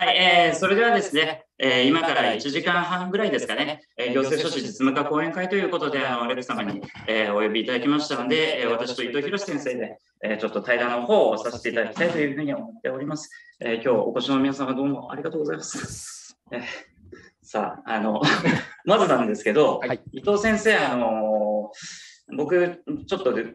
はい、えー、それではですね、えー、今から1時間半ぐらいですかね、えー、行政書士実務化講演会ということで、あのレク様に、えー、お呼びいただきましたので、えー、私と伊藤博先生で、えー、ちょっと対談の方をさせていただきたいというふうに思っております。えー、今日お越しの皆様どうもありがとうございます。えー、さあ、あの まずなんですけど、はい、伊藤先生、あのー僕、ちょっとで、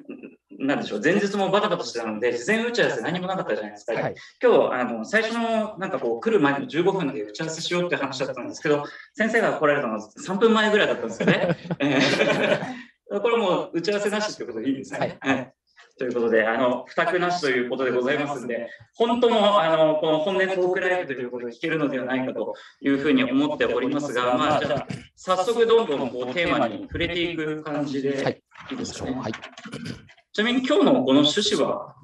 なんでしょう、前日もバタバタしてたので、事前打ち合わせ何もなかったじゃないですか。はい、今日、あの、最初の、なんかこう、来る前の15分だけ打ち合わせしようって話だったんですけど、先生が来られたのは3分前ぐらいだったんですよね。これも打ち合わせなしってことでいいですね。はいということで、あの、二託なしということでございますんで、本当も、あの、この本音トークライブということで聞けるのではないかというふうに思っておりますが、まあ、じゃあ、早速どんどんこうテーマに触れていく感じでいいですかね。はい、ちなみに今日のこの趣旨は、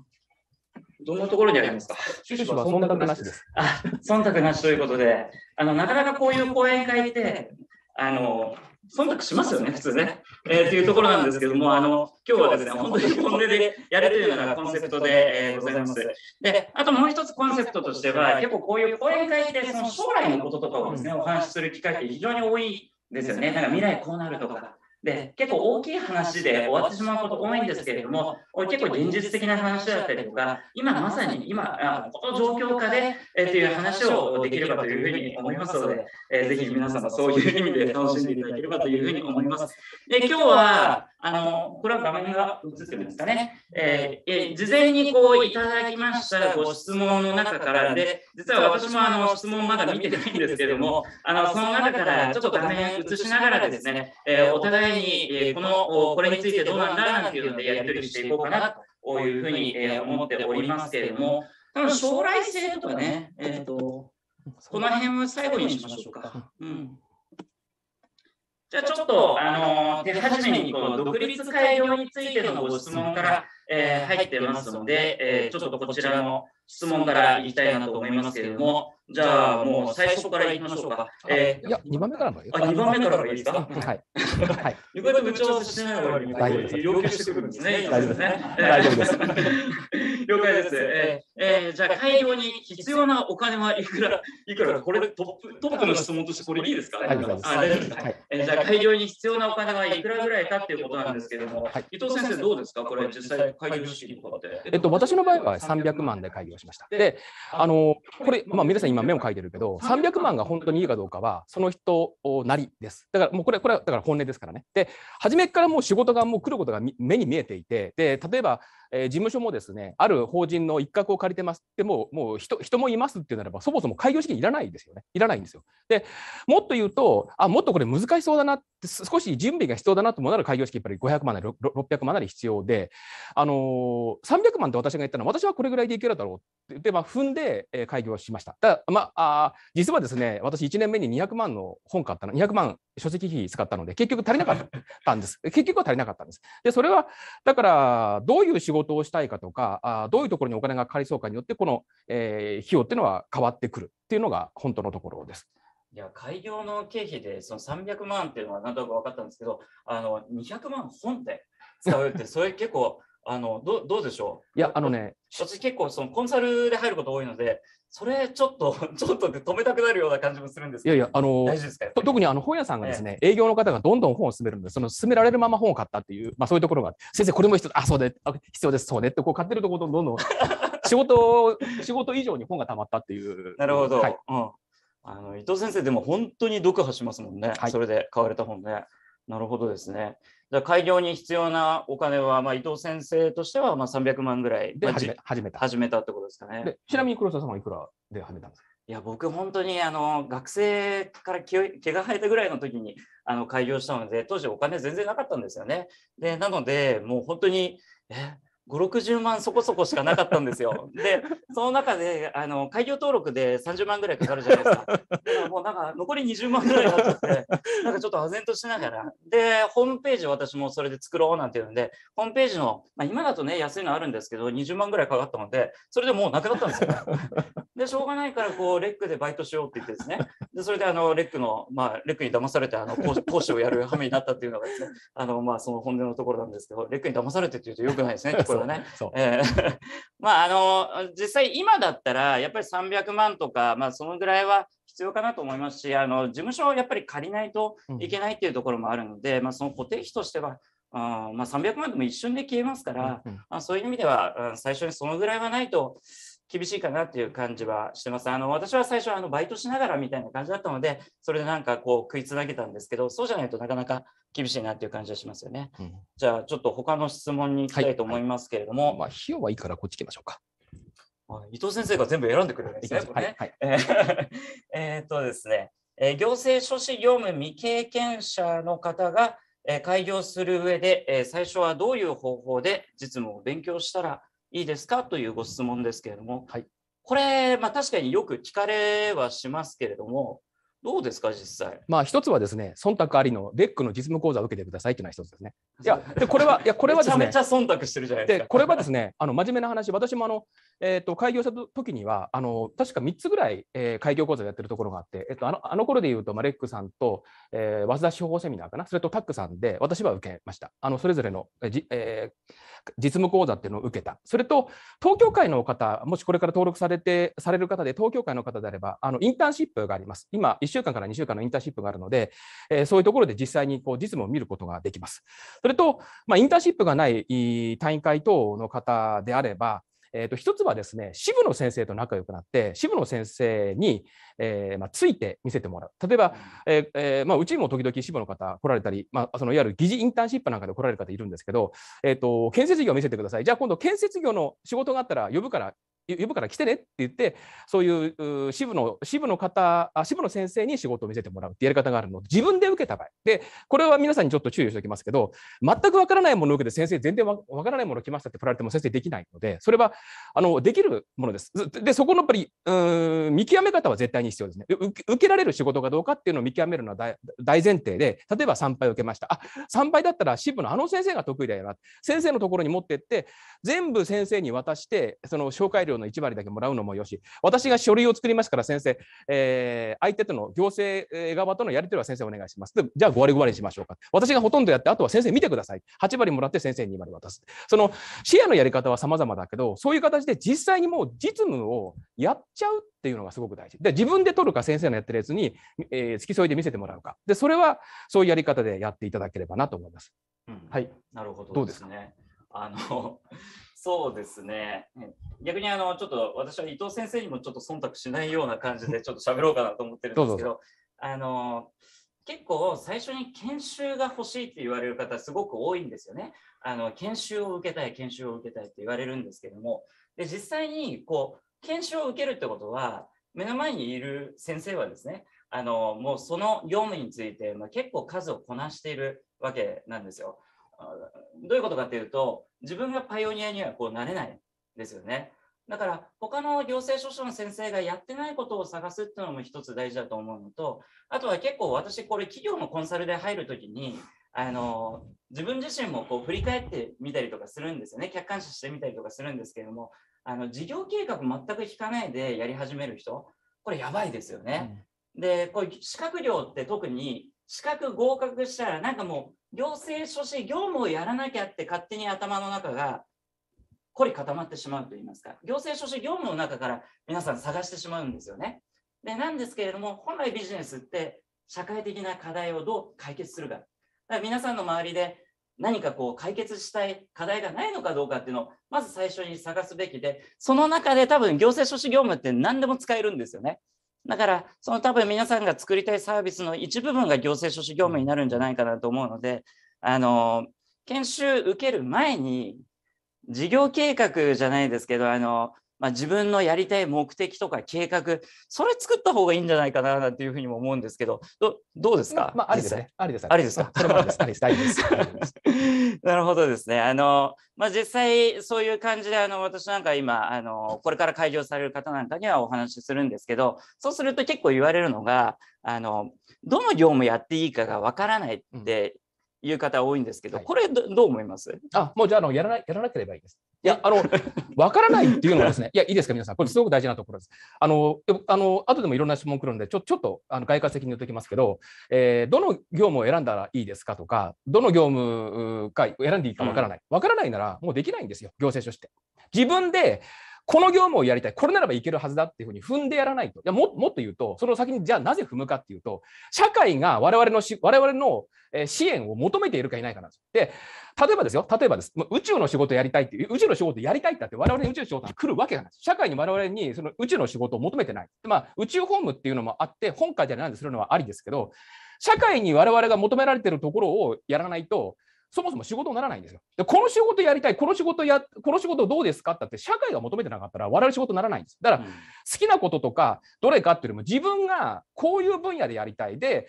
どんなところにありますか趣旨は忖度なしです。あ、忖度なしということで、あの、なかなかこういう講演会で、あの、忖度しますよね、普通ね。えー、っていうところなんですけども、あの、今日はですね、本当に本音でやるというのがコンセプトで、えー、ございます。で、あともう一つコンセプトとしては、結構こういう講演会で、その将来のこととかをですね、お話しする機会って非常に多いですよね。なんか未来こうなるとか、で、結構大きい話で終わってしまうこと多いんですけれども、結構現実的な話だったりとか、今まさに今、この状況下で、えという話をできればというふうに思いますので、えー、ぜひ皆様そういう意味で楽しんでいただければというふうに思います。で今日はあの、これは画面が映ってますかね。えー、事前にこういただきましたご質問の中からで、実は私もあの質問まだ見てないんですけれども、あの、その中からちょっと画面映しながらですね、えー、お互いに、えこの、これについてどうなんだなんていうのでやり取りしていこうかなというふうに、え思っておりますけれども、多分将来性とかね、えっ、ー、と、この辺を最後にしましょうか。うんじゃあちょっと、あの、手始めに、この独立開業についてのご質問から、えー、入ってますので、えー、ちょっとこちらの、質問からいきたいなと思いますけれども、じゃあもう最初からいきましょうか。えー、いや、2番目からもいいあ、2番目からがいいですかはい。はい。意外と部長しないの大丈夫です。要求してくるんですね。大丈夫ですね。大丈夫です。了解です。えー、えー、じゃあ開業に必要なお金はいくら、いくらこれトップ、トップの質問としてこれいいですか大丈夫大丈夫です。はい。えー、じゃあ開業に必要なお金はいくらぐらいかっていうことなんですけれども、はい、伊藤先生どうですかこれ実際会開の資金とかって。えっと、私の場合は300万で開業しました。で、あのこれ、まあ、皆さん今目を書いてるけど、300万が本当にいいかどうかは、その人なりです。だから、もうこれ、これはだから本音ですからね。で、初めからもう仕事がもう来ることが目に見えていて、で、例えば、えー、事務所もですねある法人の一角を借りてますってもうもう人人もいますってなればそもそも開業資金いらないですよねいらないんですよ。でもっと言うとあもっとこれ難しそうだなって少し準備が必要だなと思うなら開業資金やっぱり500万なり600万なり必要で、あのー、300万って私が言ったのは私はこれぐらいでいけるだろうってって、まあ、踏んで、え開業しました。だまあ、あ実はですね私1年目に200万の本買ったの200万書籍費使ったので結局足りなかったんです結局は足りなかったんです。でそれはだからどういう仕事事をしたいかとかあどういうところにお金が借りそうかによってこの、えー、費用っていうのは変わってくるっていうのが本当のところです。いや開業の経費でその300万っていうのは何となく分かったんですけどあの200万本で使うってそれ結構あのどどうでしょういや、あのね、私結構そのコンサルで入ること多いので、それちょっと、ちょっとで止めたくなるような感じもするんですけど、いやいや、あの特にあの本屋さんがですね、ええ、営業の方がどんどん本を勧めるので、その勧められるまま本を買ったっていう、まあ、そういうところが、先生、これも必要あそうであ必要です、そうねって、こう買ってるところどんどん 仕事仕事以上に本がたまったっていう。なるほど、はい、うん、あの伊藤先生、でも本当に読破しますもんね、はい、それで買われた本ね。なるほどですね。だ開業に必要なお金は、まあ、伊藤先生としてはまあ300万ぐらいで始め,、始めた始めたってことですかね。ちなみに黒田さんはいくらで始めたんですかいや僕本当にあの学生から毛が生えたぐらいの時にあの開業したので当時お金全然なかったんですよね。でなのでもう本当にえ560万そこそこしかなかったんですよ。で、その中で、あの、開業登録で30万ぐらいかかるじゃないですか。でも、もうなんか、残り20万ぐらいになっちゃって、なんかちょっと唖然としながら。で、ホームページ私もそれで作ろうなんていうので、ホームページの、まあ、今だとね、安いのあるんですけど、20万ぐらいかかったので、それでもうなくなったんですよ。で、しょうがないから、こう、レックでバイトしようって言ってですね。で、それで、あの、レックの、まあ、レックに騙されて、あの、講師をやる羽目になったっていうのがですね、あの、まあ、その本音のところなんですけど、レックに騙されてって言うとよくないですね。ようえー、まああの実際今だったらやっぱり300万とか、まあ、そのぐらいは必要かなと思いますしあの事務所をやっぱり借りないといけないっていうところもあるので、うん、まあ、その固定費としてはあまあ、300万でも一瞬で消えますから、うん、まあ、そういう意味では、うん、最初にそのぐらいはないと厳しいかなっていう感じはしてます。あの私は最初あのバイトしながらみたいな感じだったのでそれでなんかこう食いつなげたんですけどそうじゃないとなかなか厳しいなっていう感じがしますよね。うん、じゃあ、ちょっと他の質問に行きたいと思いますけれども。はいはい、まあ、費用はいいからこっち行きましょうか。伊藤先生が全部選んでくれるんですね。はい、はい、え っとですね、えー、行政書士業務未経験者の方が、えー、開業する上で、えー、最初はどういう方法で実務を勉強したらいいですかというご質問ですけれども、はい、これ、まあ、確かによく聞かれはしますけれども、どうですか、実際。まあ、一つはですね、忖度ありのレックの実務講座を受けてくださいというのは一つですね。いや、でこれは、いや、これはですね、めちゃめちゃ忖度してるじゃないですか。で、これはですね、あの真面目な話、私もあの、えーと、開業した時には、あの確か3つぐらい、えー、開業講座をやってるところがあって、えっと、あのあの頃でいうと、まあ、レックさんと、えー、早稲田司法セミナーかな、それとタックさんで、私は受けました。あのそれぞれのじ、えー実務講座っていうのを受けた。それと、東京会の方、もしこれから登録されて、される方で、東京会の方であれば、あの、インターンシップがあります。今、1週間から2週間のインターンシップがあるので、えー、そういうところで実際にこう実務を見ることができます。それと、まあ、インターンシップがない単位会等の方であれば、えー、と一つはですね支部の先生と仲良くなって支部の先生に、えーまあ、ついて見せてもらう例えば、ええー、まあ、うちにも時々支部の方来られたり、まあ、そのいわゆる疑似インターンシップなんかで来られる方いるんですけど、えーと建設業見せてくださいじゃあ今度建設業の仕事があったら呼ぶから呼ぶから来てねって言って、そういう支部の支部の方あ、支部の先生に仕事を見せてもらうってやり方があるので、自分で受けた場合、でこれは皆さんにちょっと注意しておきますけど、全くわからないものを受けて、先生、全然わからないもの来ましたって振られても先生できないので、それはあのできるものです。で、そこのやっぱりうん見極め方は絶対に必要ですね受。受けられる仕事かどうかっていうのを見極めるのは大前提で、例えば参拝を受けました。あ参拝だったら支部のあの先生が得意だよな、先生のところに持ってって、全部先生に渡して、その紹介料の1割だけもらうのもよし、私が書類を作りますから先生、えー、相手との行政側とのやり取りは先生お願いします。でじゃあ5割5割にしましょうか。私がほとんどやって、あとは先生見てください。8割もらって先生に2割渡す。そのシェアのやり方は様々だけど、そういう形で実際にもう実務をやっちゃうっていうのがすごく大事。で、自分で取るか先生のやってるやつに、えー、付き添いで見せてもらうか。で、それはそういうやり方でやっていただければなと思います。うん、はい。なるほど、ね、どうですかあのそうですね。逆にあの、ちょっと私は伊藤先生にもちょっと忖度しないような感じでちょっと喋ろうかなと思ってるんですけど、どあの、結構最初に研修が欲しいって言われる方すごく多いんですよね。あの、研修を受けたい、研修を受けたいって言われるんですけども、で、実際にこう、研修を受けるってことは、目の前にいる先生はですね、あの、もうその業務について、まあ、結構数をこなしているわけなんですよ。どういうことかっていうと、自分がパイオニアにはこうなれないですよね。だから、他の行政書士の先生がやってないことを探すっていうのも一つ大事だと思うのと、あとは結構私、これ企業のコンサルで入るときに、あの自分自身もこう振り返ってみたりとかするんですよね。客観視してみたりとかするんですけれども、あの事業計画全く引かないでやり始める人、これやばいですよね。うん、で、これ、資格料って特に資格合格したらなんかもう行政書士業務をやらなきゃって勝手に頭の中が凝り固まってしまうといいますか行政書士業務の中から皆さん探してしまうんですよね。でなんですけれども本来ビジネスって社会的な課題をどう解決するかだから皆さんの周りで何かこう解決したい課題がないのかどうかっていうのをまず最初に探すべきでその中で多分行政書士業務って何でも使えるんですよね。だから、その多分皆さんが作りたいサービスの一部分が行政書士業務になるんじゃないかなと思うので、あの、研修受ける前に、事業計画じゃないですけど、あの、まあ、自分のやりたい目的とか計画、それ作った方がいいんじゃないかななんていうふうにも思うんですけど、どどうですか、まあ、ありですね。ありです。ありですか。ありです。ありです。です。なるほどですね。あの、まあ、実際そういう感じで、あの、私なんか今、あの、これから開業される方なんかにはお話しするんですけど、そうすると結構言われるのが、あの、どの業務やっていいかがわからないっていう方多いんですけど、はい、これどう思いますあ、もうじゃあ、の、やらない、やらなければいいです。いや、あの、わからないっていうのはですね、いや、いいですか、皆さん、これすごく大事なところです。あの、あの後でもいろんな質問来るんで、ちょちょっとあの外貨的に言っておきますけど、えー、どの業務を選んだらいいですかとか、どの業務か選んでいいかわからない。わからないなら、もうできないんですよ、行政書士って。自分でこの業務をやりたい、これならばいけるはずだっていうふうに踏んでやらないと。いやもっと言うと、その先にじゃあなぜ踏むかっていうと、社会が我々のし我々の支援を求めているかいないかなんです。で、例えばですよ、例えばです、宇宙の仕事やりたいっていう、宇宙の仕事やりたいってって、我々に宇宙の仕事が来るわけがないです。社会に我々にその宇宙の仕事を求めてない。まあ、宇宙ホームっていうのもあって、本会ないでするのはありですけど、社会に我々が求められているところをやらないと、そもそも仕事にならないんですよ。でこの仕事やりたい、この仕事や、この仕事どうですかってって、社会が求めてなかったら、我々仕事にならないんです。だから、好きなこととか、どれかっていうよりも、自分がこういう分野でやりたい。で、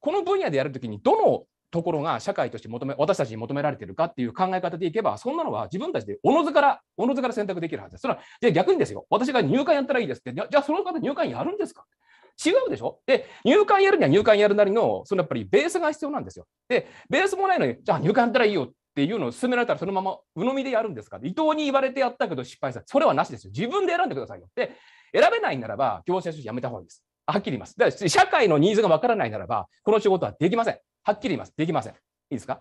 この分野でやるときに、どのところが社会として求め私たちに求められてるかっていう考え方でいけばそんなのは自分たちでおのずからおのずから選択できるはずです。それはじゃあ逆にですよ私が入管やったらいいですってじゃあその方入管やるんですか違うでしょで、入管やるには入管やるなりの、そのやっぱりベースが必要なんですよ。で、ベースもないのに、じゃあ入管やったらいいよっていうのを勧められたら、そのまま鵜呑みでやるんですか伊藤に言われてやったけど失敗した。それはなしですよ。自分で選んでくださいよ。で、選べないならば、強制措置やめた方がいいです。はっきり言います。だから社会のニーズがわからないならば、この仕事はできません。はっきり言います。できません。いいですか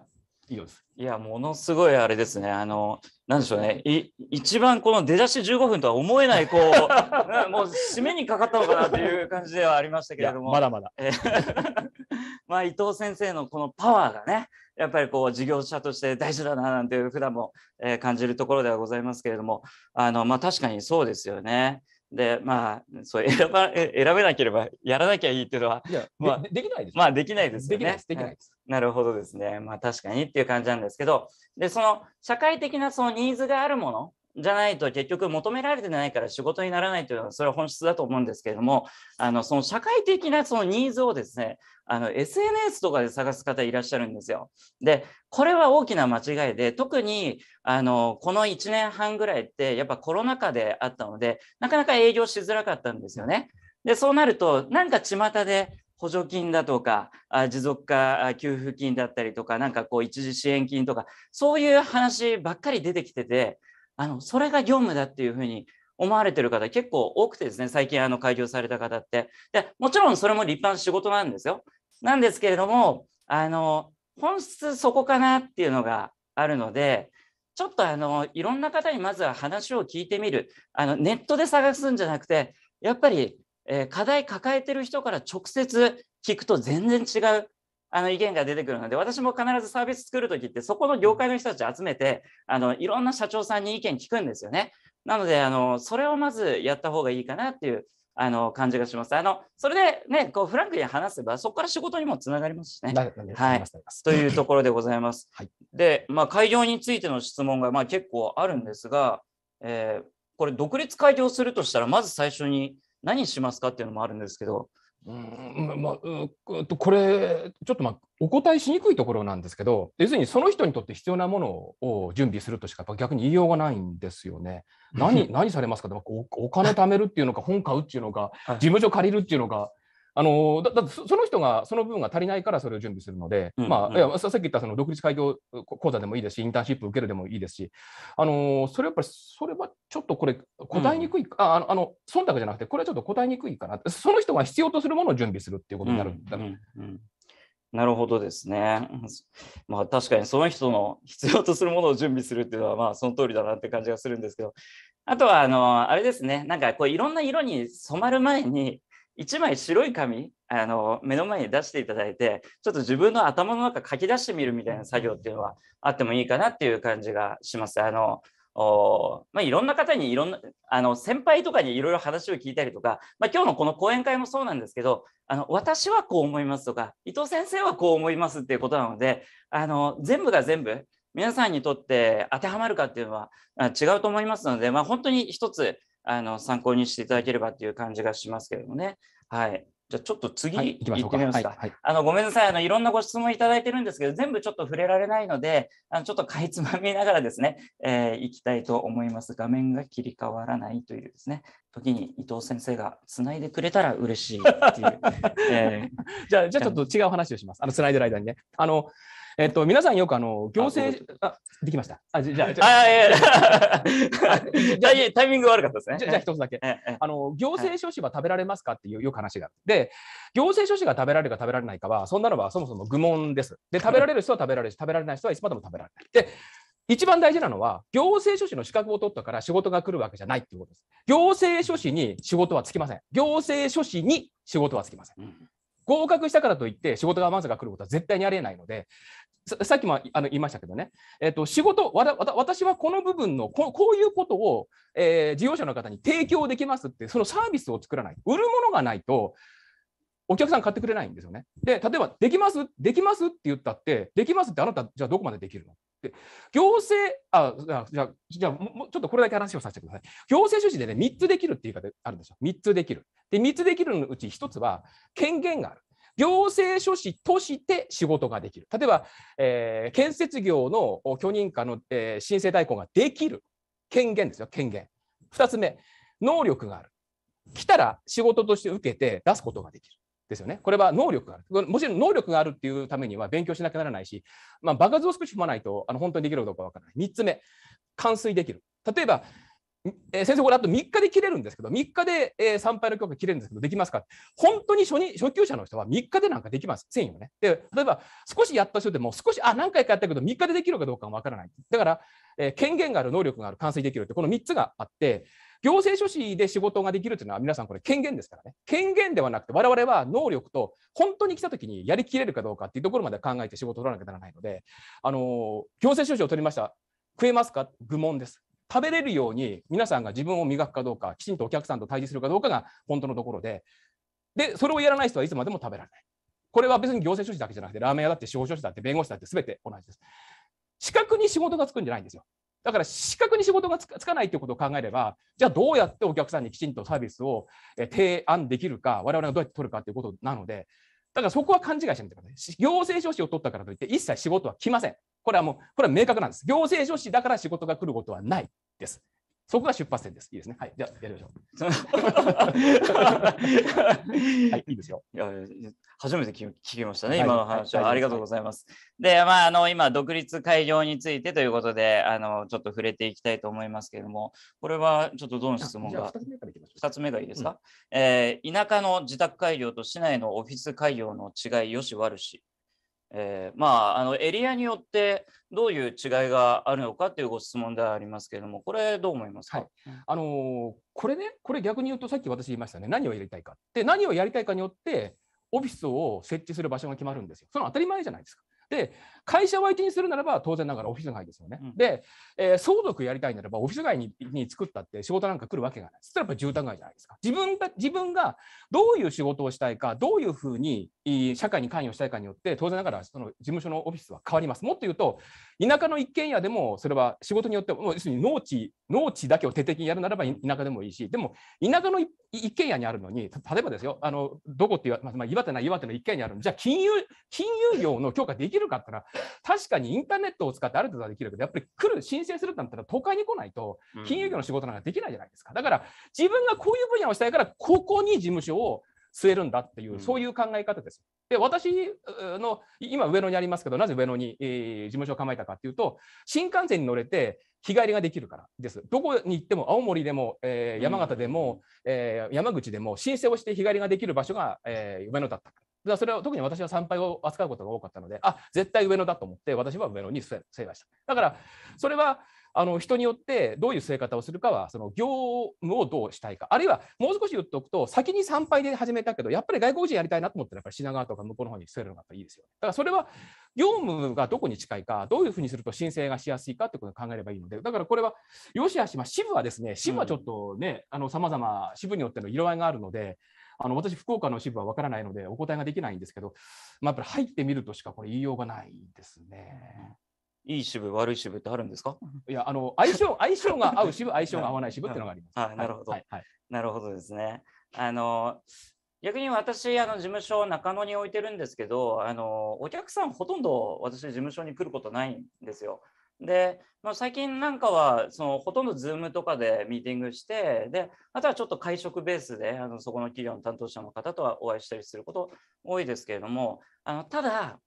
い上です。いや、ものすごいあれですね。あの、なんでしょうね。い一番この出だし15分とは思えない、こう、もう締めにかかったのかなという感じではありましたけれども。まだまだ。えー、まあ、伊藤先生のこのパワーがね、やっぱりこう事業者として大事だななんていう普段も、えー、感じるところではございますけれども、あの、まあ確かにそうですよね。でまあそう選ば 選べなければやらなきゃいいっていうのはまあ、できないです、まあできないですよね。できないですできないです。なるほどですね。まあ確かにっていう感じなんですけどでその社会的なそのニーズがあるものじゃないと結局求められてないから仕事にならないというのはそれは本質だと思うんですけれどもあのその社会的なそのニーズをですねあの SNS とかで探す方いらっしゃるんですよ。でこれは大きな間違いで特にあのこの1年半ぐらいってやっぱコロナ禍であったのでなかなか営業しづらかったんですよね。でそうなるとなんか巷で補助金だとか、持続化給付金だったりとか、なんかこう一時支援金とか、そういう話ばっかり出てきてて、あのそれが業務だっていうふうに思われてる方結構多くてですね、最近あの開業された方って。で、もちろんそれも立派な仕事なんですよ。なんですけれども、あの、本質そこかなっていうのがあるので、ちょっとあの、いろんな方にまずは話を聞いてみる。あの、ネットで探すんじゃなくて、やっぱり、えー、課題抱えてる人から直接聞くと全然違うあの意見が出てくるので、私も必ずサービス作るときって、そこの業界の人たち集めて、あのいろんな社長さんに意見聞くんですよね。なので、あのそれをまずやった方がいいかなっていうあの感じがします。あのそれで、ね、こうフランクに話せば、そこから仕事にもつながりますしね。はい、というところでございます。はい、で、まあ、開業についての質問が、まあ、結構あるんですが、えー、これ、独立開業するとしたら、まず最初に何しますかっていうのもあるんですけど。うんまあ、これ、ちょっと、まあ、お答えしにくいところなんですけど、要するにその人にとって必要なものを準備するとしか、逆に言いようがないんですよね。何 何されますかお金貯めるっていうのか、本買うっていうのか、事務所借りるっていうのか、あのだだその人がその部分が足りないからそれを準備するので、うんうん、まあ、いやさっき言ったその独立開業講座でもいいですしインターンシップ受けるでもいいですし、あのそれやっぱりそれはちょっとこれ答えにくい、うん、ああの忖度じゃなくてこれはちょっと答えにくいかなその人が必要とするものを準備するっていうことになるんだ、うんうんうんなるほどですね。まあ確かにその人の必要とするものを準備するっていうのはまあその通りだなって感じがするんですけど、あとはあのあれですね、なんかこういろんな色に染まる前に1枚白い紙あの目の前に出していただいてちょっと自分の頭の中書き出してみるみたいな作業っていうのはあってもいいかなっていう感じがします。あのおまあ、いろんな方にいろんなあの先輩とかにいろいろ話を聞いたりとか、まあ、今日のこの講演会もそうなんですけどあの私はこう思いますとか伊藤先生はこう思いますっていうことなのであの全部が全部皆さんにとって当てはまるかっていうのは違うと思いますので、まあ、本当に一つあの参考にしていただければという感じがしますけれどもね。はい、じゃちょっと次、行ってみますか。はいはい、あのごめんなさいあの、いろんなご質問いただいてるんですけど、全部ちょっと触れられないので、あのちょっとかいつまみながらですね、えー、いきたいと思います。画面が切り替わらないというですね、時に伊藤先生がつないでくれたら嬉しいっていう。えー、じゃあ、じゃちょっと違う話をします。あのつないでる間にね。あのえっと、皆さんよくあの行政あできました。あじゃあ あいやいや タイミング悪かったですね。じゃあ一つだけ、あの行政書士は食べられますかっていうよく話があって、行政書士が食べられるか食べられないかはそんなのはそもそも愚問です。で食べられる人は食べられるし食べられない人はいつまでも食べられない。で一番大事なのは、行政書士の資格を取ったから仕事が来るわけじゃないっていうことです。行政書士に仕事はつきません。行政書士に仕事はつきません。合格したからといって仕事がまずが来ることは絶対にありえないので、さっきもあの言いましたけどね、えっと、仕事わわ私はこの部分のここういうことを、えー、事業者の方に提供できますってそのサービスを作らない売るものがないとお客さん買ってくれないんですよね。で例えばできますできますって言ったってできますってあなたじゃあどこまでできるので行政あじゃあじゃあちょっとこれだけ話をさせてください行政書士でね3つできるっていう言い方あるんですよ3つできるで3つできるのうち1つは権限がある行政書士として仕事ができる。例えば、えー、建設業の許認可の、えー、申請代行ができる。権限ですよ、権限。2つ目、能力がある。来たら仕事として受けて出すことができる。ですよね。これは能力がある。もちろん能力があるっていうためには勉強しなきゃならないし、まあ、場数を少し踏まないとあの本当にできるかどうかわからない。3つ目、完遂できる。例えば、えー、先生、これあと3日で切れるんですけど、3日で、えー、参拝の許可切れるんですけど、できますか本当に初に初級者の人は3日でなんかできます、繊維をね。で、例えば少しやった人でも、少し、あ、何回かやったけど、3日でできるかどうかはわからない。だから、えー、権限がある、能力がある、完成できるって、この3つがあって、行政書士で仕事ができるというのは皆さんこれ権限ですからね権限ではなくて我々は能力と本当に来た時にやりきれるかどうかっていうところまで考えて仕事を取らなきゃならないのであの行政書士を取りました食えますか愚問です食べれるように皆さんが自分を磨くかどうかきちんとお客さんと対峙するかどうかが本当のところででそれをやらない人はいつまでも食べられないこれは別に行政書士だけじゃなくてラーメン屋だって司法書士だって弁護士だって全て同じです資格に仕事がつくんじゃないんですよだから資格に仕事がつかないということを考えればじゃあどうやってお客さんにきちんとサービスを提案できるか我々がどうやって取るかということなのでだからそこは勘違いしてみてください。行政書士を取ったからといって一切仕事は来ません。これはもう、これは明確なんです。行政書士だから仕事が来ることはないです。そこが出発点です。いいですね。はい。じゃあ、やりましょう。はい、いいですよ。いや初めて聞きましたね、はい、今の話は、はい、ありがとうございます。はい、で、まあ、あの、今、独立会場についてということで、あの、ちょっと触れていきたいと思いますけれども、これはちょっとどの質問が二つ目がいいですか、うん、えー、田舎の自宅会場と市内のオフィス会場の違い、よし悪し。えー、まああのエリアによってどういう違いがあるのかというご質問ではありますけれども、これどう思いますか、はい、あのー、これね、これ逆に言うとさっき私言いましたね、何をやりたいか。で、何をやりたいかによって、オフィスを設置する場所が決まるんですよ。その当たり前じゃないですか。で会社を相手にするならば当然ながらオフィス街ですよね。うん、で、えー、相続やりたいならばオフィス街にに作ったって仕事なんか来るわけがない。そしたらやっぱり住宅街じゃないですか。自分が自分がどういう仕事をしたいか、どういうふうに社会に関与したいかによって当然ながらその事務所のオフィスは変わります。もっと言うと田舎の一軒家でもそれは仕事によっても要するに農地農地だけを徹底的にやるならば田舎でもいいしでも田舎の一軒家にあるのに例えばですよあのどこって言わ、まあ、岩手な岩手の一軒家にあるのじゃあ金融金融業の強化できるかって言ったら確かにインターネットを使ってある程度はできるけどやっぱり来る申請するってなったら都会に来ないと金融業の仕事なんかできないじゃないですかだから自分がこういう分野をしたいからここに事務所を据えるんだっていう、そういう考え方です。で、私の、今上野にありますけど、なぜ上野に、えー、事務所を構えたかっていうと、新幹線に乗れて日帰りができるからです。どこに行っても、青森でも、えー、山形でも、えー、山口でも、申請をして日帰りができる場所が、えー、上野だったから。だからそれは特に私は参拝を扱うことが多かったので、あ絶対上野だと思って、私は上野に据えました。だから、それはあの人によってどういう据え方をするかはその業務をどうしたいかあるいはもう少し言っておくと先に参拝で始めたけどやっぱり外国人やりたいなと思ったらやっぱり品川とか向こうの方に据えるのがいいですよだからそれは業務がどこに近いかどういうふうにすると申請がしやすいかってことを考えればいいのでだからこれはよしあし、まあ、支部はですね支部はちょっとねさまざま支部によっての色合いがあるのであの私、福岡の支部は分からないのでお答えができないんですけど、まあ、やっぱり入ってみるとしかこれ言いようがないですね。いい支部、悪い支部ってあるんですかいや、あの相性相性が合う支部、相性が合わない支部っていうのがあります。なるほど、はいはい、なるほどですね。あの逆に私あの事務所中野に置いてるんですけどあのお客さんほとんど私事務所に来ることないんですよ。で、まあ、最近なんかはそのほとんど Zoom とかでミーティングしてであとはちょっと会食ベースであのそこの企業の担当者の方とはお会いしたりすること多いですけれどもあのただ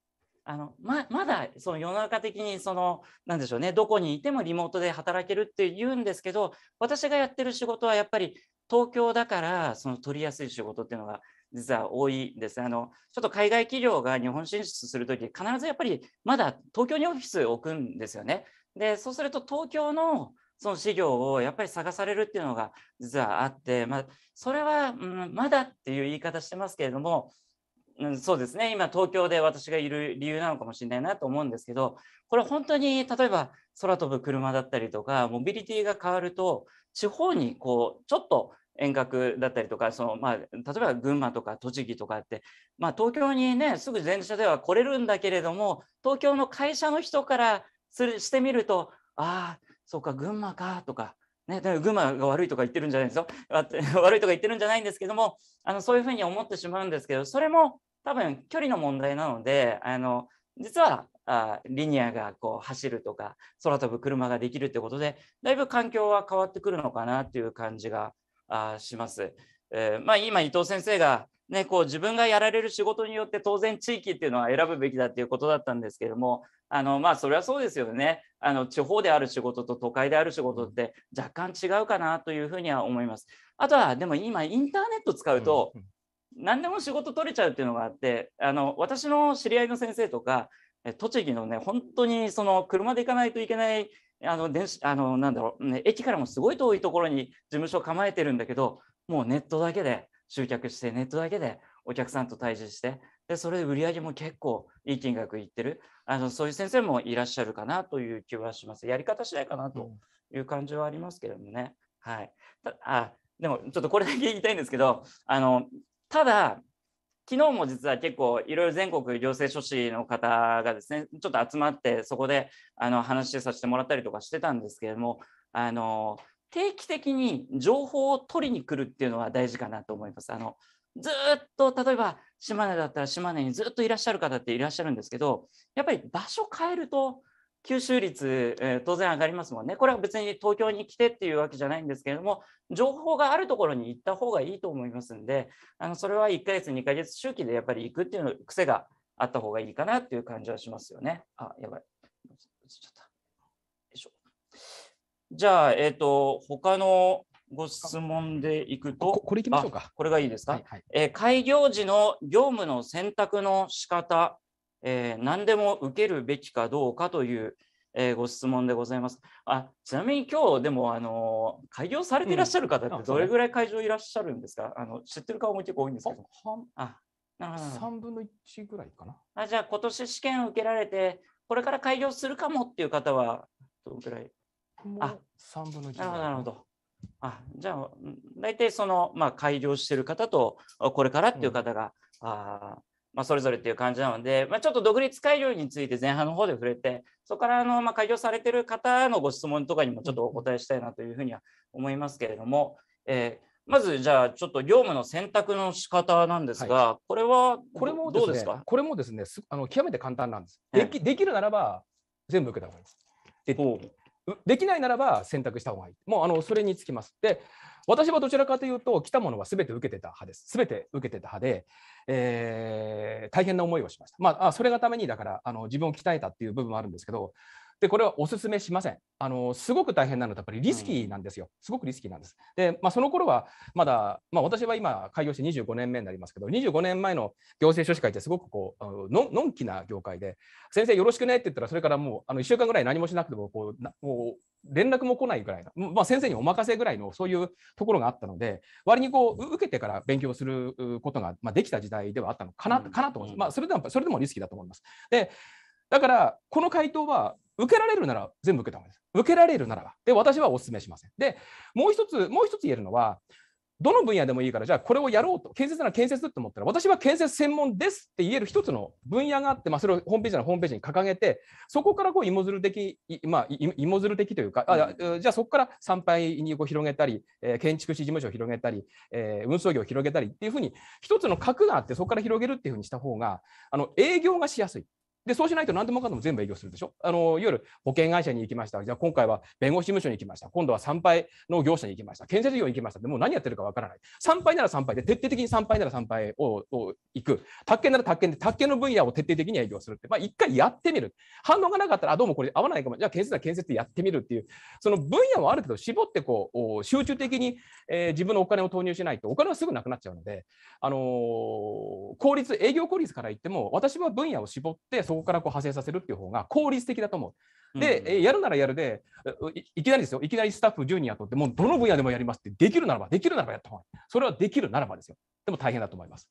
あのままだその世の中的にそのなんでしょうねどこにいてもリモートで働けるって言うんですけど私がやってる仕事はやっぱり東京だからその取りやすい仕事っていうのが実は多いですあのちょっと海外企業が日本進出する時必ずやっぱりまだ東京にオフィスを置くんですよね。でそうすると東京のその資料をやっぱり探されるっていうのが実はあって、まあ、それは、うん、まだっていう言い方してますけれどもうん、そうですね今東京で私がいる理由なのかもしれないなと思うんですけどこれ本当に例えば空飛ぶ車だったりとかモビリティが変わると地方にこうちょっと遠隔だったりとかその、まあ、例えば群馬とか栃木とかって、まあ、東京にねすぐ電車では来れるんだけれども東京の会社の人からするしてみるとああそうか群馬かとかね、だから群馬が悪いとか言ってるんじゃないですよ悪いとか言ってるんじゃないんですけどもあのそういうふうに思ってしまうんですけどそれも多分距離の問題なのであの実はあリニアがこう走るとか空飛ぶ車ができるってことでだいぶ環境は変わってくるのかなっていう感じがあします。えー、まあ、今伊藤先生がね、こう自分がやられる仕事によって当然地域っていうのは選ぶべきだっていうことだったんですけどもあのまあそれはそうですよねあの地方である仕事と都会である仕事って若干違うかなというふうには思いますあとはでも今インターネット使うと何でも仕事取れちゃうっていうのがあってあの私の知り合いの先生とか栃木のね本当にその車で行かないといけないあの電子あのなんだろう、ね、駅からもすごい遠いところに事務所構えてるんだけどもうネットだけで集客してネットだけでお客さんと対峙してでそれで売り上げも結構いい金額いってるあのそういう先生もいらっしゃるかなという気はしますやり方次第かなという感じはありますけれどもね、はいあでもちょっとこれだけ言いたいんですけどあのただ、昨日も実は結構いろいろ全国行政書士の方がですね、ちょっと集まってそこであの話させてもらったりとかしてたんですけれども、あの定期的に情報を取りに来るっていうのは大事かなと思います。あのずっと例えば島根だったら島根にずっといらっしゃる方っていらっしゃるんですけどやっぱり場所変えると吸収率、え当然上がりますもんね。これは別に東京に来てっていうわけじゃないんですけれども、情報があるところに行った方がいいと思いますんで、あのそれは1ヶ月、2ヶ月周期でやっぱり行くっていうの癖があった方がいいかなっていう感じはしますよね。あ、やばい。じゃあ、えっ、ー、と、他のご質問でいくと、これいきましょうか。これがいいですか、はいはい、えー、開業時の業務の選択の仕方えー、何でも受けるべきかどうかという、えー、ご質問でございます。あちなみに今日でもあの開業されていらっしゃる方ってどれぐらい会場いらっしゃるんですか、うん、あの知ってる顔も結構多いんですけど。あ3分の1ぐらいかな。あじゃあ今年試験を受けられてこれから開業するかもっていう方はどのくらいあ3分の1なるほど。あじゃあ大体その、まあ、開業してる方とこれからっていう方が、うん、あまあ、それぞれっていう感じなので、まあ、ちょっと独立会場について前半の方で触れてそこからあの、まあ、開業されてる方のご質問とかにもちょっとお答えしたいなというふうには思いますけれども、えー、まずじゃあちょっと業務の選択の仕方なんですが、はい、これはこれもどうですか、これもですねあの極めて簡単なんです、できできるならば全部受けた方がいいです。でできないならば選択した方がいい。もうあのそれにつきます。で、私はどちらかというと、来たものは全て受けてた派です。全て受けてた派で、えー、大変な思いをしました。まあ、それがために、だからあの自分を鍛えたっていう部分もあるんですけど、で、これはお勧めしません。あのすごく大変なので、やっぱりリスキーなんですよ。すごくリスキーなんです。で、まあ、その頃はまだ、まあ、私は今、開業して25年目になりますけど、25年前の行政書士会ってすごくこうののんきな業界で、先生よろしくねって言ったら、それからもうあの1週間ぐらい何もしなくてもこうな、もう連絡も来ないぐらいの、まあ、先生にお任せぐらいのそういうところがあったので、割にこう受けてから勉強することが、まあ、できた時代ではあったのかな,、かなと思います。まあ、それでもそれでもリスキーだと思います。でだから、この回答は受けられるなら全部受けた方がいいです。受けられるならば。で、私はお勧めしません。で、もう一つ、もう一つ言えるのは、どの分野でもいいから、じゃあこれをやろうと、建設なら建設って思ったら、私は建設専門ですって言える一つの分野があって、まあ、それをホームページのホームページに掲げて、そこからこう芋づる的、まあ、芋づる的というか、あじゃあそこから参拝にこう広げたり、え建築士事務所を広げたり、え運送業を広げたりっていうふうに、一つの核があって、そこから広げるっていうふうにした方が、あの営業がしやすい。で、そうしないと何でもかんでも全部営業するでしょ。あの、いわゆる保険会社に行きました。じゃあ今回は弁護士事務所に行きました。今度は参拝の業者に行きました。建設業に行きました。でも何やってるかわからない。参拝なら参拝で、徹底的に参拝なら参拝をを行く。宅建なら宅建で、宅建の分野を徹底的に営業するって。まあ一回やってみる。反応がなかったら、あ、どうもこれ合わないかも。じゃあ建設なら建設でやってみるっていう。その分野をある程度絞ってこう、集中的に、えー、自分のお金を投入しないと、お金はすぐなくなっちゃうので、あのー、効率、営業効率から言っても、私は分野を絞って、そこからこう派生させるっていう方が効率的だと思う。で、うん、やるならやるでい、きなりですよ、いきなりスタッフ10人雇って、もうどの分野でもやりますって、できるならば、できるならばやった方がいい。それはできるならばですよ。でも大変だと思います。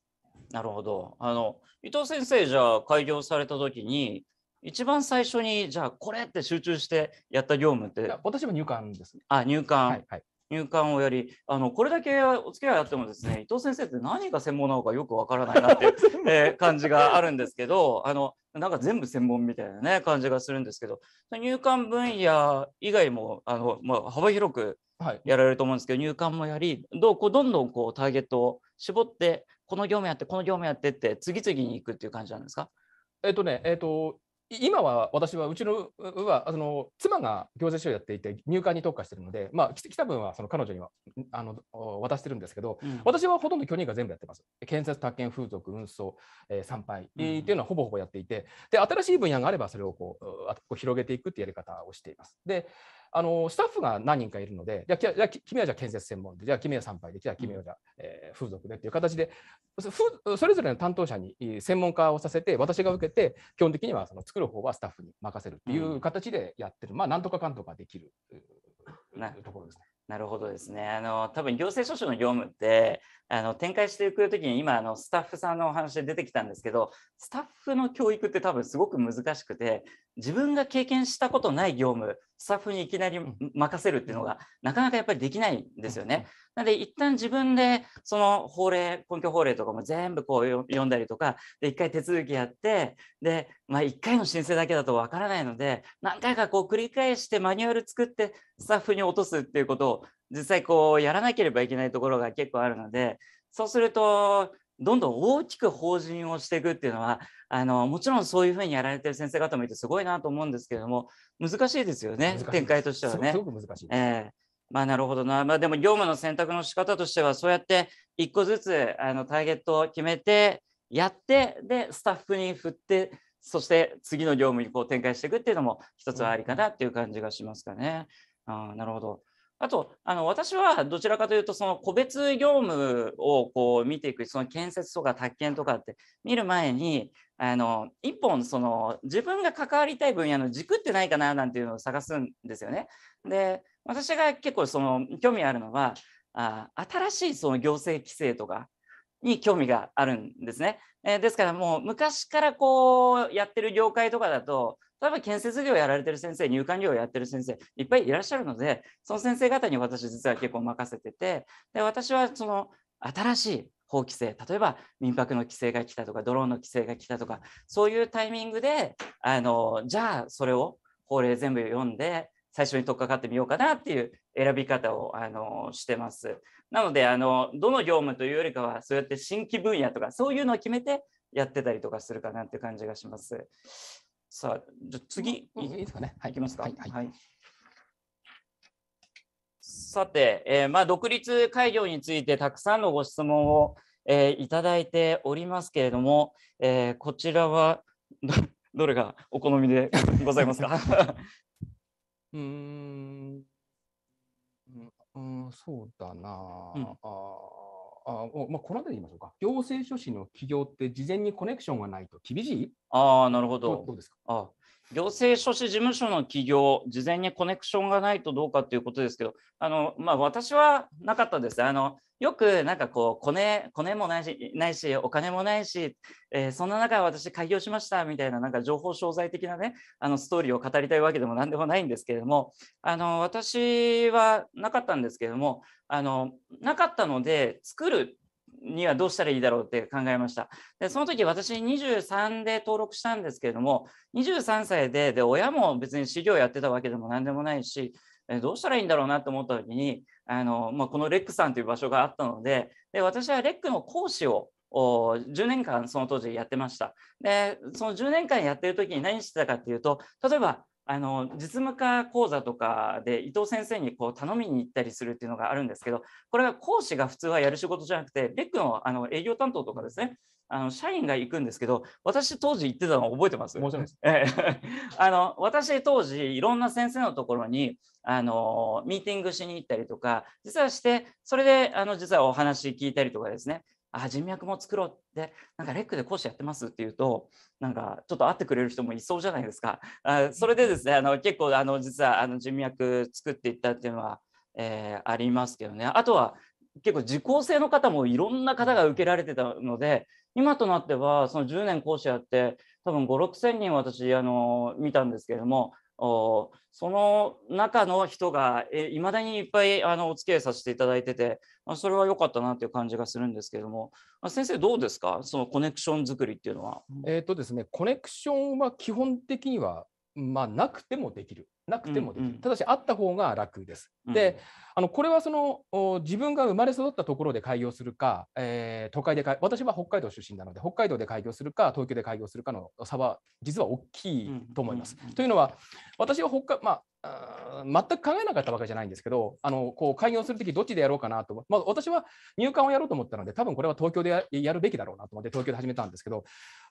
なるほど。あの伊藤先生、じゃあ、開業された時に、一番最初に、じゃあ、これって集中してやった業務って。私は入管ですね。あ、入管。はい、はい入管をやりあのこれだけお付き合いあってもですね伊藤先生って何が専門なのかよくわからないなっていう、え感じがあるんですけどあのなんか全部専門みたいなね感じがするんですけど入管分野以外もあの、まあ、幅広くやられると思うんですけど、はい、入管もやりどうこうどんどんこうターゲットを絞ってこの業務やってこの業務やってって次々に行くっていう感じなんですかえっとねえっと今は私はうちのはあの妻が行政書をやっていて入管に特化しているので、まあ、来た分はその彼女にはあの渡してるんですけど、うん、私はほとんど去年が全部やってます。建設、宅建、風俗、運送、えー、参拝、うっていうのはほぼほぼやっていてで新しい分野があればそれをこう広げていくってやり方をしています。であのスタッフが何人かいるので、じゃあ君はじゃあ建設専門で、じゃあ君は参拝で、じゃあ君はじゃあ、えー、風俗でっていう形でそれぞれの担当者に専門家をさせて、私が受けて、基本的にはその作る方はスタッフに任せるっていう形でやってる、うん、まあ、なんとかかんとかできるところですね。なるほどですね。あの多分行政書士の業務ってあの展開していくきに今あのスタッフさんのお話で出てきたんですけどスタッフの教育って多分すごく難しくて自分が経験したことない業務スタッフにいきなり任せるっていうのがなかなかやっぱりできないんですよね。なので一旦自分でその法令根拠法令とかも全部こう読んだりとかで一回手続きやってで、まあ、1回の申請だけだとわからないので何回かこう繰り返してマニュアル作ってスタッフに落とすっていうことを実際こうやらなければいけないところが結構あるのでそうするとどんどん大きく法人をしていくっていうのはあのもちろんそういうふうにやられてる先生方もいてすごいなと思うんですけれども難しいですよね展開としてはね。すごく難しい、えまあなるほどな。まあでも業務の選択の仕方としてはそうやって一個ずつあのターゲットを決めてやってでスタッフに振ってそして次の業務にこう展開していくっていうのも一つはありかなっていう感じがしますかね。あなるほど。あとあの私はどちらかというとその個別業務をこう見ていくその建設とか宅建とかって見る前にあの一本その自分が関わりたい分野の軸ってないかななんていうのを探すんですよね。で私が結構その興味あるのはあ新しいその行政規制とかに興味があるんですね。えー、ですからもう昔からこうやってる業界とかだと例えば建設業やられてる先生、入管業やってる先生、いっぱいいらっしゃるので、その先生方に私実は結構任せてて、で私はその新しい法規制、例えば民泊の規制が来たとか、ドローンの規制が来たとか、そういうタイミングで、あのじゃあそれを法令全部読んで、最初に取っかかってみようかなっていう選び方をあのしてます。なのであの、どの業務というよりかは、そうやって新規分野とか、そういうのを決めてやってたりとかするかなっていう感じがします。さあ、じゃ次、うん、いいですかね。はい、いきますか。はい。はい、さて、えー、まあ、独立開業についてたくさんのご質問を、えー、いただいておりますけれども、えー、こちらはどれがお好みで ございますか うーん、うん、そうだな、うん、ああまあ、この辺り言いましょうか。行政書士の企業って事前にコネクションがないと厳しいああ、なるほど。どうですかあ行政書士事務所の企業、事前にコネクションがないとどうかということですけど、あのまあ、私はなかったです。あのよくなんかこうコネ、コネもないし、ないしお金もないし、えー、そんな中、私、開業しましたみたいな、なんか情報商材的なね、あのストーリーを語りたいわけでもなんでもないんですけれども、あの私はなかったんですけれども、あのなかったので、作るにはどうしたらいいだろうって考えました。でその時私23で登録したんですけれども23歳でで親も別に資料やってたわけでも何でもないしどうしたらいいんだろうなと思った時にあの、まあ、このレックさんという場所があったのでで私はレックの講師を10年間その当時やってました。でその10年間やってる時に何してたかっていうと例えばあの実務家講座とかで伊藤先生にこう頼みに行ったりするっていうのがあるんですけどこれは講師が普通はやる仕事じゃなくてベックのあの営業担当とかですねあの社員が行くんですけど私当時行ってたの覚えてますもちろです、あの私当時いろんな先生のところにあのミーティングしに行ったりとか実はしてそれであの実はお話聞いたりとかですねあ人脈も作ろうってなんかレックで講師やってますっていうとなんかちょっと会ってくれる人もいそうじゃないですかあそれでですねあの結構あの実はあの人脈作っていったっていうのは、えー、ありますけどねあとは結構受講生の方もいろんな方が受けられてたので今となってはその10年講師やって多分5 6 0 0 0人私あの見たんですけれどもその中の人がいまだにいっぱいあのお付き合いさせていただいてて、まあ、それは良かったなという感じがするんですけれども、まあ、先生どうですかそのコネクション作りっていうのは。えっ、とですねコネクションは基本的には、まあ、なくてもできるなくてもできる、うんうん、ただしあった方が楽です。うん、であのこれはその自分が生まれ育ったところで開業するか、えー、都会で私は北海道出身なので北海道で開業するか東京で開業するかの差は実は大きいと思います。うんうん、というのは私は北海、まあ、全く考えなかったわけじゃないんですけどあのこう開業する時どっちでやろうかなと、まあ、私は入管をやろうと思ったので多分これは東京でやるべきだろうなと思って東京で始めたんですけど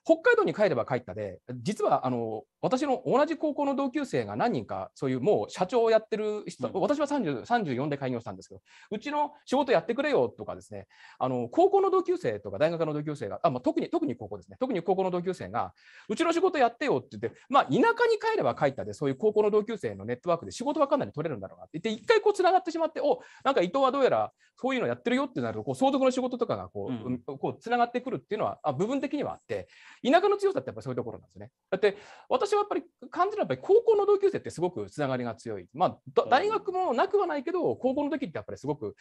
北海道に帰れば帰ったで実はあの私の同じ高校の同級生が何人かそういうもう社長をやってる人、うん、私は3 4で開業したんですけど、うちの仕事やってくれよとかですね、あの高校の同級生とか大学の同級生が、あまあ、特に特に高校ですね、特に高校の同級生が、うちの仕事やってよって言って、まあ、田舎に帰れば帰ったで、そういう高校の同級生のネットワークで仕事はかなり取れるんだろうなって言って、一回こうつながってしまって、おなんか伊藤はどうやらそういうのやってるよってなると、こう相続の仕事とかがこう、うん、こうつながってくるっていうのはあ、部分的にはあって、田舎の強さってやっぱそういうところなんですね。だって私はやっぱり感じるのはやっぱり高校の同級生ってすごくくつながりが強い、まあ、大学もなくはないけど高校の時ってやっぱりすごく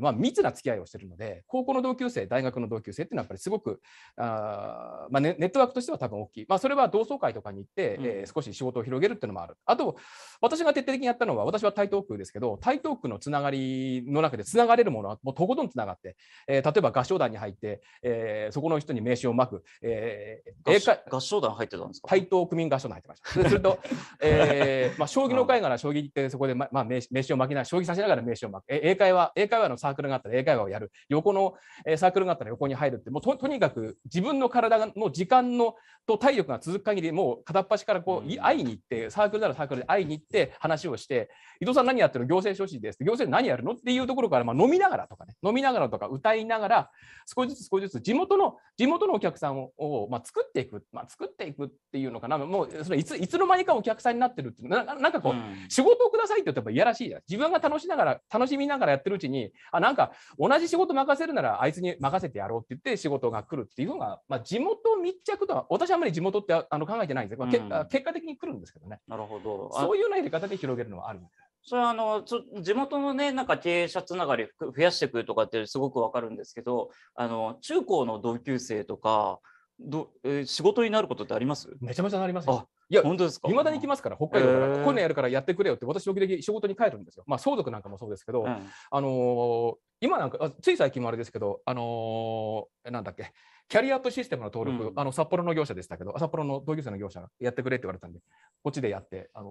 まあ、密な付き合いをしてるので高校の同級生大学の同級生っていうのはやっぱりすごくあ、まあ、ネットワークとしては多分大きい、まあ、それは同窓会とかに行って、うん、えー、少し仕事を広げるっていうのもあるあと私が徹底的にやったのは私は台東区ですけど台東区のつながりの中でつながれるものはもうとことんつながって、えー、例えば合唱団に入って、えー、そこの人に名刺をまく、えー、合唱団入ってたんですか台東区民合唱団入ってました。すると、えーえまあ、将棋の会がな将棋ってそこで、まあ、名名刺を巻きな将棋指しながら名刺を巻く英会話英会話のサークルがあったら英会話をやる横の、えサークルがあったら横に入るってもうととにかく自分の体の時間のと体力が続く限りもう片っ端からこう、うん、会いに行ってサークルならサークルで会いに行って話をして伊藤さん何やってる行政書士です行政何やるのっていうところから、まあ、飲みながらとかね飲みながらとか歌いながら少しずつ少しずつ地元の地元のお客さんをまあ、作っていく、まあ、作っていくっていうのかなもうそれいついつの間にかお客さんになってるるななんかこう、うん、仕事をくださいって言ってもいやらしいじゃん自分が楽しながら楽しみながらやってるうちにあなんか同じ仕事任せるならあいつに任せてやろうって言って仕事が来るっていうのが、まあ、地元密着とは私はあまり地元ってあの考えてないんですけど、うん、結果的に来るんですけどねなるほどそういうような入れ方で広げるのはあるそれはあの地元のねなんか経営者つながり増やしてくくとかってすごくわかるんですけどあの中高の同級生とかどえー、仕事になることってありますめちゃめちゃなりますあいや、本当ですか。いまだにきますから、北海道から、こういうのやるからやってくれよって、私、時々仕事に帰るんですよ。まあ、相続なんかもそうですけど、うん、あのー今なんか、つい最近もあれですけど、あのー、なんだっけ、キャリアアップシステムの登録、うん、あの札幌の業者でしたけど、札幌の同業者の業者がやってくれって言われたんで、こっちでやって、あのー、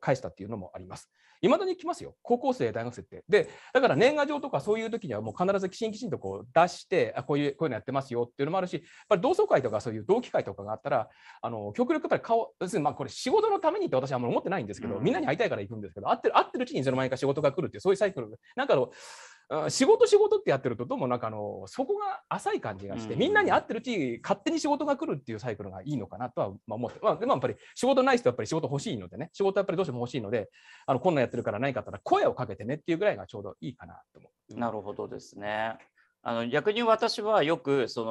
返したっていうのもあります。いまだに来ますよ、高校生、大学生って。で、だから年賀状とかそういう時には、もう必ずきちんきちんとこう出して、あこういうこういうのやってますよっていうのもあるし、やっぱり同窓会とかそういう同期会とかがあったら、あのー、極力やっぱり顔、要するにまあこれ、仕事のためにって私はあんまり思ってないんですけど、うん、みんなに会いたいから行くんですけど、会ってる会ってるうちにその前にか仕事が来るっていう、そういうサイクル、なんかの、仕事仕事ってやってるとどうもなんかあのそこが浅い感じがして、みんなに合ってるうち勝手に仕事が来るっていうサイクルがいいのかなとは思って、まあ、でもやっぱり仕事ない人はやっぱり仕事欲しいのでね仕事はやっぱりどうしても欲しいのであのこんなんやってるから何かあったら声をかけてねっていうぐらいがちょうどいいかなと思う。なるほどですねあの逆に私はよくそ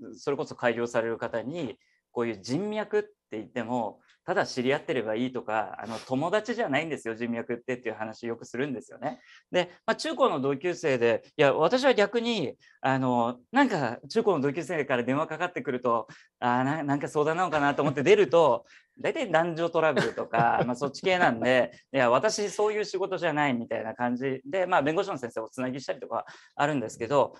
のそれこそ改良される方にこういう人脈って言ってもただ知り合ってればいいとかあの友達じゃないんですよ人脈ってっていう話よくするんですよね。で、まあ、中高の同級生でいや私は逆にあのなんか中高の同級生から電話かかってくるとあななんか相談なのかなと思って出ると大体男女トラブルとか、まあ、そっち系なんでいや私そういう仕事じゃないみたいな感じで、まあ、弁護士の先生をつなぎしたりとかあるんですけど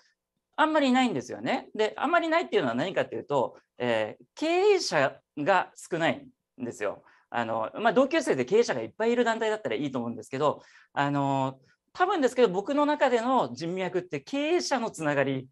あんまりないんですよね。であんまりないっていうのは何かっていうと、えー、経営者が少ないですよ。あのまあ、同級生で経営者がいっぱいいる団体だったらいいと思うんですけど、あの多分ですけど僕の中での人脈って経営者のつながり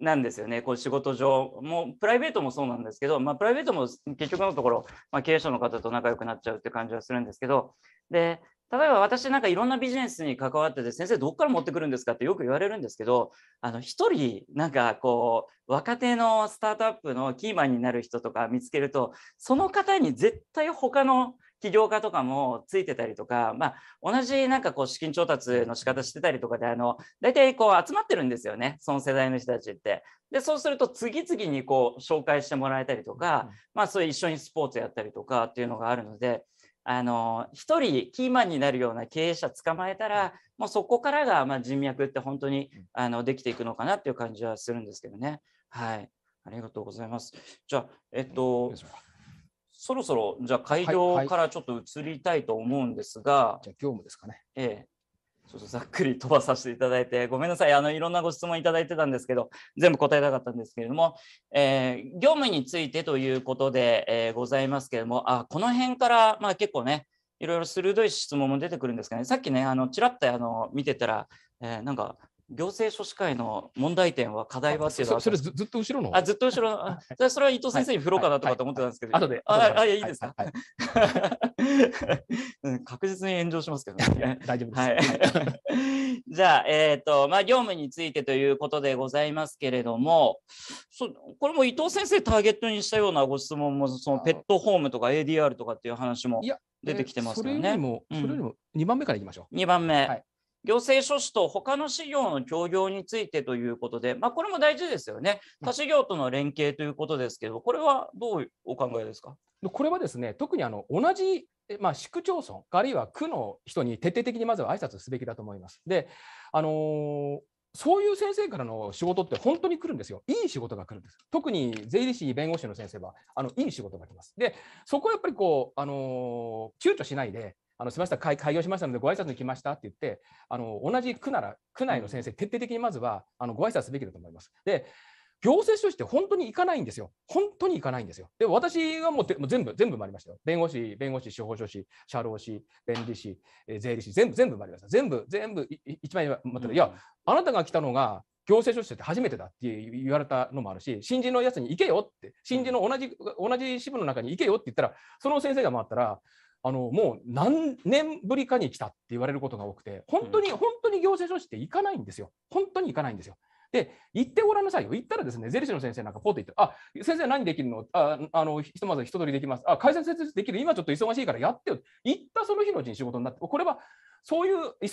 なんですよね、こう仕事上もプライベートもそうなんですけど、まあ、プライベートも結局のところ、まあ、経営者の方と仲良くなっちゃうって感じはするんですけどで例えば私なんかいろんなビジネスに関わってて先生どっから持ってくるんですかってよく言われるんですけどあの1人なんかこう若手のスタートアップのキーマンになる人とか見つけるとその方に絶対他の起業家とかもついてたりとか、まあ、同じなんかこう資金調達の仕方してたりとかであの大体こう集まってるんですよねその世代の人たちって。でそうすると次々にこう紹介してもらえたりとか、まあ、そういう一緒にスポーツやったりとかっていうのがあるので。あの1人キーマンになるような経営者捕まえたら、もうそこからがま人脈って本当にあのできていくのかなっていう感じはするんですけどね。はい、ありがとうございます。じゃあ、えっと、そろそろじゃあ会場からちょっと移りたいと思うんですが、はいはい、じゃあ業務ですかね。ええ、ちょっとざっくり飛ばさせていただいて、ごめんなさい、あのいろんなご質問いただいてたんですけど、全部答えたかったんですけれども、えー、業務についてということで、えー、ございますけれども、あこの辺から、まあ、結構ね、いろいろ鋭い質問も出てくるんですけどね、さっきね、あのちらっとあの見てたら、えー、なんか行政書士会の問題点は課題はっていうのはそれずっと後ろのあずっと後ろのあそれは伊藤先生に振ろうかなとかと思ってたんですけど、はいはいはい、後でああいやいいですか、確実に炎上しますけどね大丈夫です、はい、じゃあえっ、ー、とまあ業務についてということでございますけれどもそこれも伊藤先生ターゲットにしたようなご質問もそのペットホームとか ADR とかっていう話も出てきてますよね、それよりも、うん、それよりも2番目からいきましょう2番目、はい行政書士と他の事業の協業についてということで、まあ、これも大事ですよね、他事業との連携ということですけど、これはどうお考えですかこれはですね特にあの同じ、まあ、市区町村、あるいは区の人に徹底的にまずは挨拶すべきだと思います。であのーそういう先生からの仕事って本当に来るんですよ。いい仕事が来るんです。特に税理士、弁護士の先生は、あのいい仕事が来ます。で、そこはやっぱりこう、あのー、躊躇しないで、あのすません開業しましたのでご挨拶に来ましたって言ってあの同じ区なら区内の先生徹底的にまずはあのご挨拶すべきだと思います。で行政書士って本当に行かないんですよ。本当に行かないんですよ。で、私はもう全部、全部回りましたよ。弁護士、弁護士、司法書士、社労士、弁理士、えー、税理士、全部、全部回りました。全部、全部、一枚待ってる。いや、あなたが来たのが、行政書士って初めてだって言われたのもあるし、新人のやつに行けよって、新人の同じ、同じ支部の中に行けよって言ったら、その先生が回ったら、あのもう何年ぶりかに来たって言われることが多くて、本当に、うん、本当に行政書士って行かないんですよ。本当に行かないんですよ。で、行ってごらんなさいよ。行ったらですね、税理士の先生なんかポッと言って、あ、先生何できるのあ、あの、ひとまず一通りできます。あ、改善設立できる。今ちょっと忙しいからやってよ。行ったその日のうちに仕事になって、これはそういう忙しい、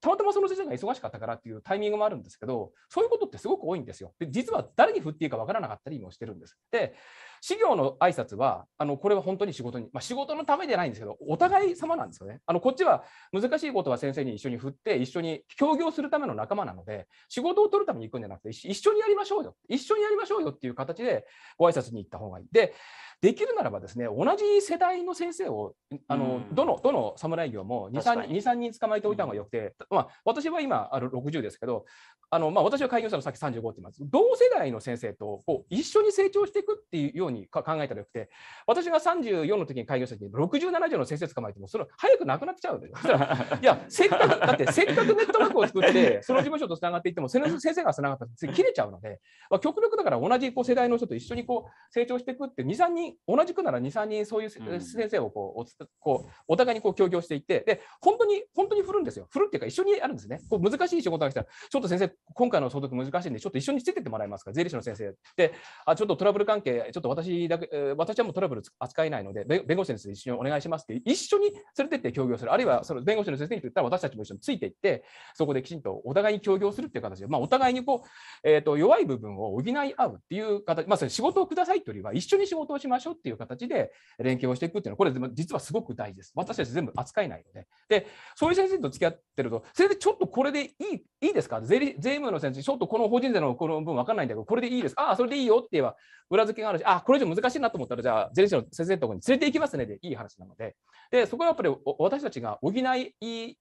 たまたまその先生が忙しかったからっていうタイミングもあるんですけど、そういうことってすごく多いんですよ。で、実は誰に振っていいかわからなかったりもしてるんです。で、資料の挨拶はあのこれは本当に仕事に、まあ、仕事のためじゃないんですけどお互い様なんですよねあのこっちは難しいことは先生に一緒に振って一緒に協業するための仲間なので仕事を取るために行くんじゃなくて一緒にやりましょうよ一緒にやりましょうよっていう形でご挨拶に行った方がいいでできるならばですね同じ世代の先生をあの、どのどの侍業も23人捕まえておいた方がよくて、まあ、私は今ある60ですけどあの、まあ、私は開業者のき35って言います同世代の先生とこう一緒に成長していくっていうようように考えたらよくて、私が34の時に開業した時に67条の先生捕まえても、それ早くなくなっちゃうんだよ。そしたら、いや、せっかく、だってせっかくネットワークを作って、その事務所とつながっていっても、先生がつながったら切れちゃうので、まあ、極力だから同じこう世代の人と一緒にこう成長していくって、2、3人、同じくなら2、3人そういう先生をこう、こうお互いにこう協業していって、で、本当に、本当に振るんですよ。振るっていうか、一緒にやるんですね。こう難しい仕事が来たら、ちょっと先生、今回の相続難しいんで、ちょっと一緒にしててもらえますか、税理士の先生。で、あちょっとトラブル関係、ちょっと私だけ、私はもうトラブル扱えないので、弁護士の先生一緒にお願いしますって、一緒に連れてって協業する、あるいはその弁護士の先生に言ったら私たちも一緒についていって、そこできちんとお互いに協業するっていう形で、まあ、お互いにこう、えー、と弱い部分を補い合うっていう形、まあ、仕事をくださいというよりは、一緒に仕事をしましょうっていう形で連携をしていくっていうのは、これ、実はすごく大事です。私たち全部扱えないので。で、そういう先生と付き合ってると、先生、ちょっとこれでいいいいですか税税務の先生、ちょっとこの法人税のこの分分かんないんだけど、これでいいですかああ、それでいいよって言えば、裏付けがあるし、あこれ以上難しいなと思ったら、じゃあ、税理士の先生のところに連れて行きますねでいい話なので、でそこはやっぱり私たちが補い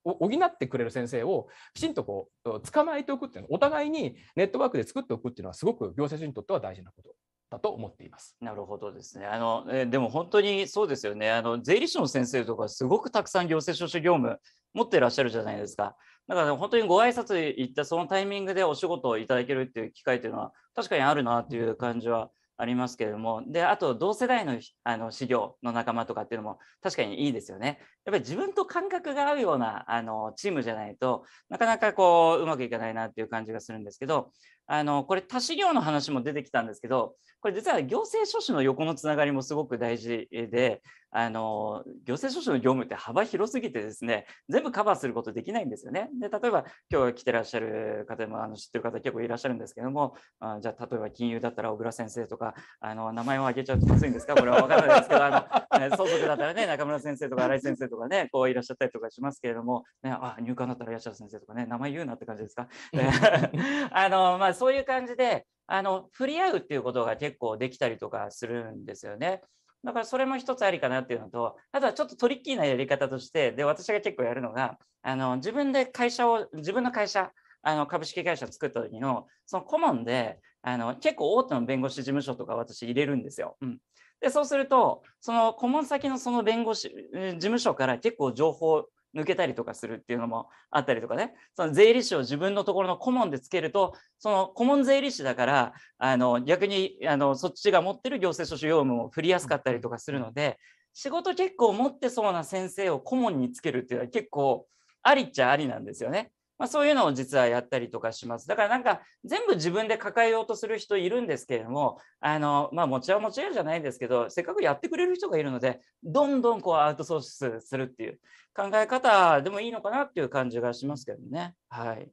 補ってくれる先生をきちんとこう捕まえておくっていうのお互いにネットワークで作っておくっていうのは、すごく行政書にとっては大事なことだと思っています。なるほどですね。あの、えでも本当にそうですよね。あの税理士の先生とかすごくたくさん行政書士業務持ってらっしゃるじゃないですか。だから、ね、本当にご挨拶行ったそのタイミングでお仕事をいただけるっていう機会というのは確かにあるなという感じはありますけれどもであと同世代のあの資料の仲間とかっていうのも確かにいいですよねやっぱり自分と感覚が合うようなあのチームじゃないとなかなかこううまくいかないなっていう感じがするんですけどあのこれ多資料の話も出てきたんですけどこれ実は行政書士の横のつながりもすごく大事であの行政書士の業務って幅広すぎてですね全部カバーすることできないんですよね。で例えば今日来てらっしゃる方もあの知ってる方結構いらっしゃるんですけどもあじゃあ例えば金融だったら小倉先生とかあの名前を挙げちゃうとまずいんですかこれは分からないですけどあの、相続だったらね中村先生とか新井先生とかねこういらっしゃったりとかしますけれども、ね、あ入管だったら八代先生とかね名前言うなって感じですか。あのまあそういう感じであの触れ合うっていうことが結構できたりとかするんですよね。だからそれも一つありかなっていうのと、あとはちょっとトリッキーなやり方として、で、私が結構やるのが、あの、自分で会社を、自分の会社、あの、株式会社作った時の、その顧問で、あの、結構大手の弁護士事務所とか私入れるんですよ。うん。で、そうすると、その顧問先のその弁護士、事務所から結構情報抜けたりとかするっていうのもあったりとかねその税理士を自分のところの顧問でつけるとその顧問税理士だからあの逆にあのそっちが持ってる行政書士業務を振りやすかったりとかするので仕事結構持ってそうな先生を顧問につけるっていうのは結構ありっちゃありなんですよね。まあ、そういうのを実はやったりとかします。だからなんか全部自分で抱えようとする人いるんですけれども、あの、まあ、持ちは持ち家じゃないんですけど、せっかくやってくれる人がいるので、どんどんこうアウトソースするっていう考え方でもいいのかなっていう感じがしますけどね。はい。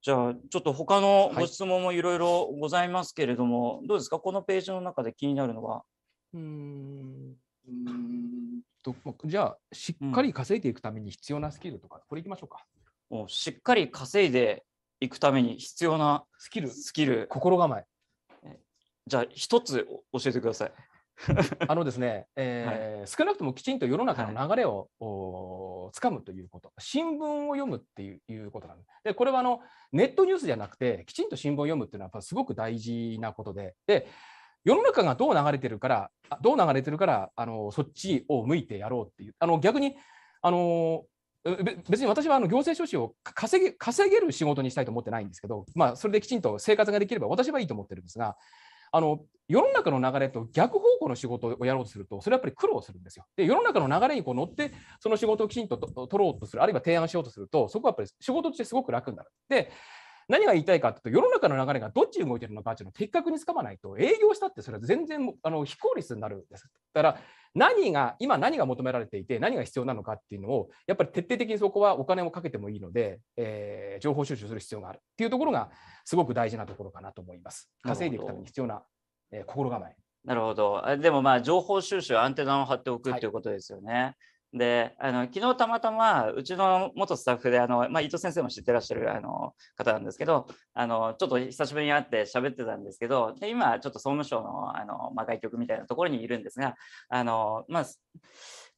じゃあ、ちょっと他のご質問もいろいろございますけれども、はい、どうですかこのページの中で気になるのは。うんうんとじゃあしっかり稼いでいくために必要なスキルとか、うん、これいきましょうか。をしっかり稼いでいくために必要なスキルスキル心構えじゃあ一つ教えてください あのですね、えー、はい、少なくともきちんと世の中の流れを、はい、つかむということ、新聞を読むっていうことなんです。で、これはあのネットニュースじゃなくて、きちんと新聞を読むっていうのはやっぱすごく大事なことで、で世の中がどう流れてるから、どう流れてるからあの、そっちを向いてやろうっていう、あの逆にあの別に私はあの行政書士を稼げ稼げる仕事にしたいと思ってないんですけど、まあ、それできちんと生活ができれば私はいいと思ってるんですが、あの世の中の流れと逆方向の仕事をやろうとすると、それはやっぱり苦労するんですよ。で、世の中の流れにこう乗って、その仕事をきちんと取ろうとする、あるいは提案しようとすると、そこはやっぱり仕事としてすごく楽になる。で、何が言いたいかというと、世の中の流れがどっちに動いてるのかというのを的確につかまないと、営業したってそれは全然あの非効率になるんです。だから何が今何が求められていて何が必要なのかっていうのをやっぱり徹底的にそこはお金をかけてもいいので、えー、情報収集する必要があるっていうところがすごく大事なところかなと思います。稼いでいくために必要な、えー、心構え。なるほど。でもまあ情報収集アンテナを張っておくっていうことですよね。はいであの昨日たまたまうちの元スタッフであの、まあ、伊藤先生も知ってらっしゃるあの方なんですけどあのちょっと久しぶりに会って喋ってたんですけどで今ちょっと総務省のあの、まあ、外局みたいなところにいるんですがあの、まあ、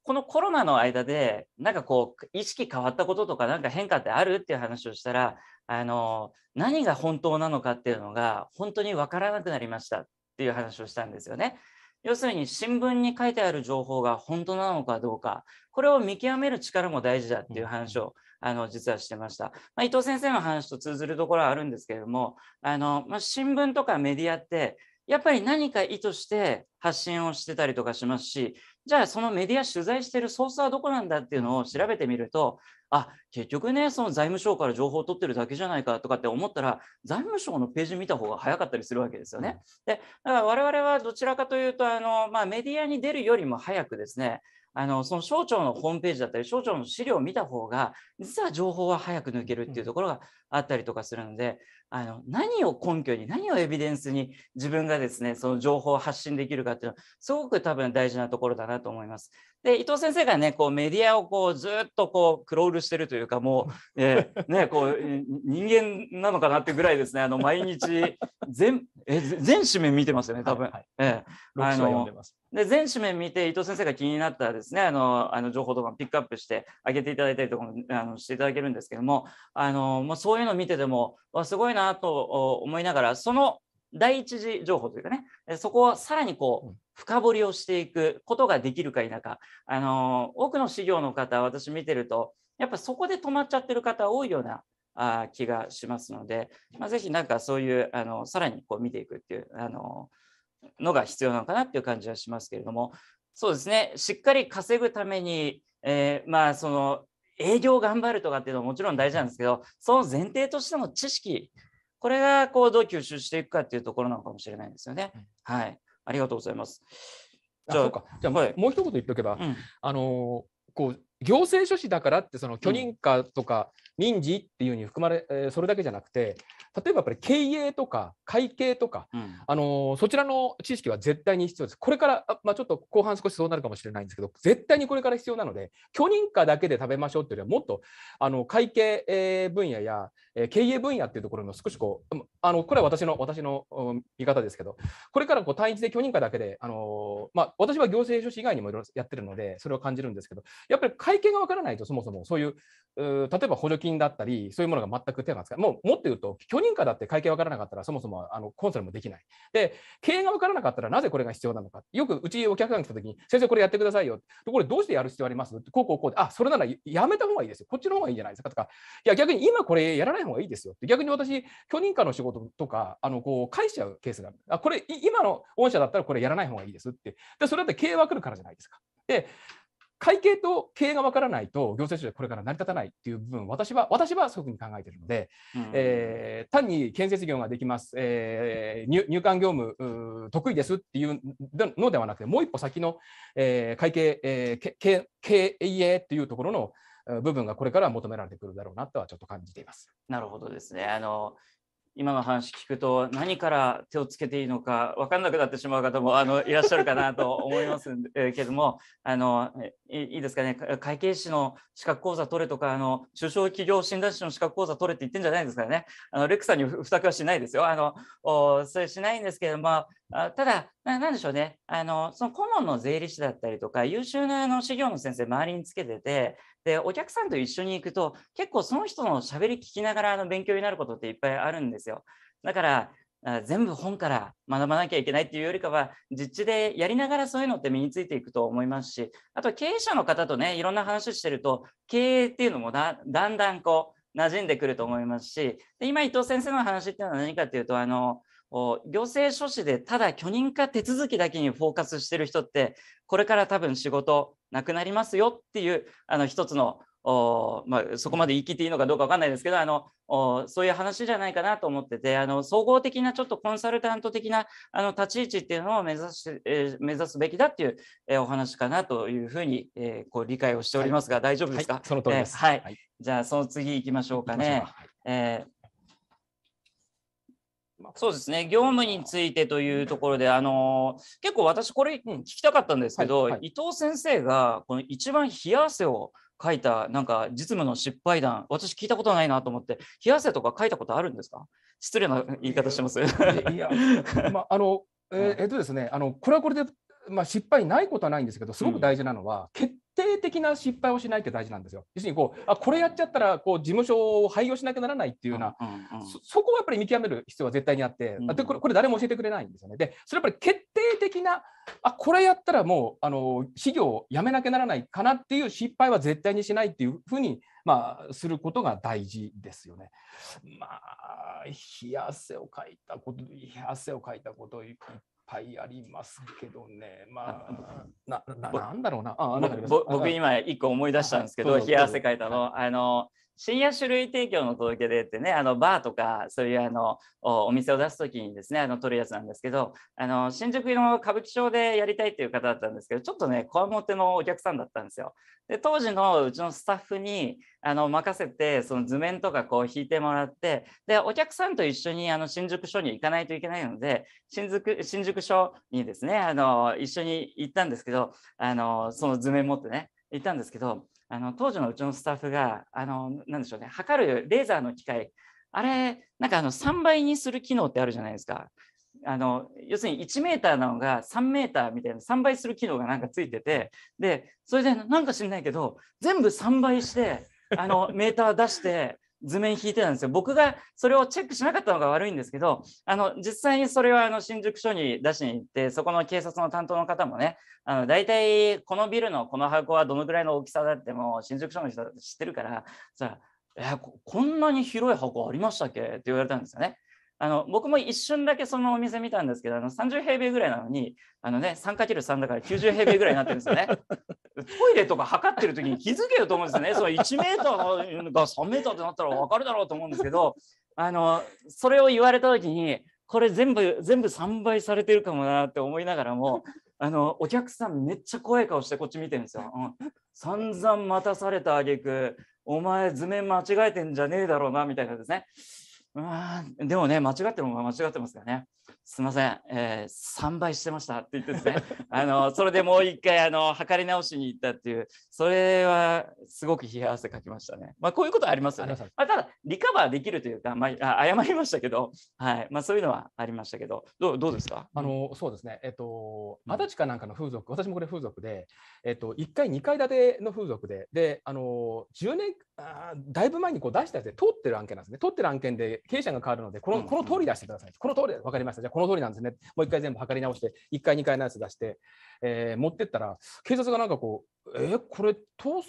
このコロナの間でなんかこう意識変わったこととかなんか変化ってあるっていう話をしたらあの何が本当なのかっていうのが本当に分からなくなりましたっていう話をしたんですよね。要するに新聞に書いてある情報が本当なのかどうか、これを見極める力も大事だっていう話を、あの実はしてました、まあ、伊藤先生の話と通ずるところはあるんですけれども、あのまあ、新聞とかメディアって、やっぱり何か意図して発信をしてたりとかしますし、じゃあそのメディア取材してるソースはどこなんだっていうのを調べてみると、あ結局ねその財務省から情報を取ってるだけじゃないかとかって思ったら財務省のページ見た方が早かったりするわけですよね。でだから我々はどちらかというとあの、まあ、メディアに出るよりも早くですねあのその省庁のホームページだったり省庁の資料を見た方が実は情報は早く抜けるっていうところがあったりとかするので、あの何を根拠に何をエビデンスに自分がですねその情報を発信できるかっていうのはすごく多分大事なところだなと思います。で伊藤先生がねこうメディアをこうずっとこうクロールしてるというかもう、えー、ね、こう人間なのかなってぐらいですねあの毎日全え全紙面見てますよね多分。はいはい、えー、で全紙面見て伊藤先生が気になったですねあのあの情報とかピックアップして上げていただいたりとかもあのしていただけるんですけどもあのもうそういうのを見ててもわすごいなと思いながらその第一次情報というかねそこをさらにこう深掘りをしていくことができるか否かあの多くの資料の方私見てるとやっぱそこで止まっちゃってる方多いようなあ気がしますので、まあ、ぜひなんかそういうあのさらにこう見ていくっていうあののが必要なのかなっていう感じはしますけれども、そうですね、しっかり稼ぐために、えー、まあ、その営業頑張るとかっていうのはもちろん大事なんですけど、その前提としての知識、これがこうどう吸収していくかっていうところなのかもしれないですよね。はい、ありがとうございます。じゃあ、あじゃあ、はい、もう一言言っておけば、うん、あのこう行政書士だからってその許認可とか民事っていううに含まれ、うん、それだけじゃなくて例えばやっぱり経営とか会計とか、うん、あのそちらの知識は絶対に必要です。これから、まあ、ちょっと後半少しそうなるかもしれないんですけど、絶対にこれから必要なので、許認可だけで食べましょうっていうよりは、もっとあの会計分野や経営分野っていうところの少しこう、あのこれは私の私の見方ですけど、これからこう単一で許認可だけで、あのまあ、私は行政書士以外にもいろいろやってるので、それを感じるんですけど、やっぱり会計が分からないと、そもそもそういう、例えば補助金だったり、そういうものが全く手がつかない。もうもっと言うと、許認可だって会計分からなかったら、そもそもあのコンサルもできない。で、経営が分からなかったら、なぜこれが必要なのか。よくうちお客さん来た時に、先生、これやってくださいよ。これどうしてやる必要ありますこうこうこうで、あ、それならやめた方がいいですよ。こっちの方がいいんじゃないですかとか、いや、逆に今これやらない方がいいですよって。逆に私、許認可の仕事とか、あのこう返しちゃうケースがある。あ、これ、今の御社だったらこれやらない方がいいですって。で、それだって経営は来るからじゃないですか。で、会計と経営が分からないと行政書でこれから成り立たないっていう部分私は私はそういうふうに考えているので、うん、えー、単に建設業ができます、えー、入管業務得意ですっていうのではなくてもう一歩先の、えー、会計、えー、経営っていうところの部分がこれから求められてくるだろうなとはちょっと感じています。なるほどですね。あの今の話聞くと何から手をつけていいのか分かんなくなってしまう方もあのいらっしゃるかなと思いますけどもあのいいですかね会計士の資格講座取れとかあの中小企業診断士の資格講座取れって言ってんじゃないですからねあのレックさんに付託はしないですよあのそれしないんですけどもただ何でしょうねあのその顧問の税理士だったりとか優秀なあの資料の先生周りにつけててで、お客さんと一緒に行くと、結構その人のしゃべり聞きながらの勉強になることっていっぱいあるんですよ。だから、全部本から学ばなきゃいけないっていうよりかは実地でやりながらそういうのって身についていくと思いますしあと経営者の方とねいろんな話してると経営っていうのもだだんだんこう馴染んでくると思いますしで今伊藤先生の話っていうのは何かっていうとあの行政書士でただ許認可手続きだけにフォーカスしてる人ってこれから多分仕事なくなりますよっていうあの一つのおまあ、そこまで言い切っていいのかどうか分かんないですけどあのおそういう話じゃないかなと思っててあの総合的なちょっとコンサルタント的なあの立ち位置っていうのを目指し、えー、目指すべきだっていう、えー、お話かなというふうに、えー、こう理解をしておりますが、はい、大丈夫ですか、はい、その通りです、えー、はい、はい、じゃあその次行きましょうかね。えーそうですね業務についてというところであの結構私これ聞きたかったんですけど、はいはい、伊藤先生がこの一番冷や汗を書いたなんか実務の失敗談私聞いたことないなと思って冷や汗とか書いたことあるんですか失礼な言い方してますいや、まあ、あのえー、っとですねあのこれはこれで、まあ、失敗ないことはないんですけどすごく大事なのは、うん、決定的な失敗をしないって大事なんですよ。要するにこうあこれやっちゃったらこう事務所を廃業しなきゃならないっていうような、うんうんそそこはやっぱり見極める必要は絶対にあって、うん、でこれこれ誰も教えてくれないんですよね。でそれやっぱり決定的なあこれやったらもうあの事業をやめなきゃならないかなっていう失敗は絶対にしないっていうふうに、まあ、することが大事ですよね。まあ冷や汗をかいたこと冷や汗をかいたことを言っぱいありますけどね、まあ、なななんだろうな、あ僕、今、一個思い出したんですけど、冷や汗かいたの、あの、深夜酒類提供の届け出ってねあのバーとかそういうあのお店を出す時にですねあの取るやつなんですけどあの新宿の歌舞伎町でやりたいっていう方だったんですけどちょっとねこわもてのお客さんだったんですよ。で当時のうちのスタッフにあの任せてその図面とかこう引いてもらってでお客さんと一緒にあの新宿署に行かないといけないので新宿新宿署にですねあの一緒に行ったんですけどあのその図面持ってね行ったんですけどあの当時のうちのスタッフがあのなでしょうね測るレーザーの機械あれなんかあの3倍にする機能ってあるじゃないですか。あの要するに1 m なのが3 m みたいな3倍する機能がなんかついててでそれでなんか知んないけど全部3倍してあのメーター出して図面引いてたんですよ。僕がそれをチェックしなかったのが悪いんですけど、あの、実際にそれはあの新宿署に出しに行って、そこの警察の担当の方もね、あの、大体このビルのこの箱はどのぐらいの大きさだっても新宿署の人だって知ってるから、さ、えこんなに広い箱ありましたっけって言われたんですよね。あの僕も一瞬だけそのお店見たんですけど、あの30平米ぐらいなのに、あのね、3×3 だから90平米ぐらいになってるんですよね。トイレとか測ってる時に気づけると思うんですよね。その1メーターが3メーターってなったら分かるだろうと思うんですけど、あのそれを言われた時に、これ全部、全部3倍されてるかもなって思いながらも、あのお客さんめっちゃ怖い顔してこっち見てるんですよ。うん、散々待たされた挙句お前図面間違えてんじゃねえだろうなみたいなですね。でもね、間違ってるものは間違ってますからね。すみません、えー、3倍してましたって言ってですね、あのそれでもう一回あの測り直しに行ったっていう、それはすごく冷や汗かきましたね。まあ、こういうことありますよね。まあ、ただ、リカバーできるというか、まあ、謝りましたけど、はいまあ、そういうのはありましたけど、どうどうですかあのそうですね、えっと、足立かなんかの風俗、私もこれ風俗で、えっと、1階、2階建ての風俗で、であの10年あだいぶ前にこう出したやつで通ってる案件なんですね。通ってる案件で経営者が変わるので、このこの通り出してください。この通りで分かりました。じゃあこの通りなんですね。もう一回全部測り直して、1回、2回のやつ出して、えー、持ってったら、警察がなんかこう、えー、これ通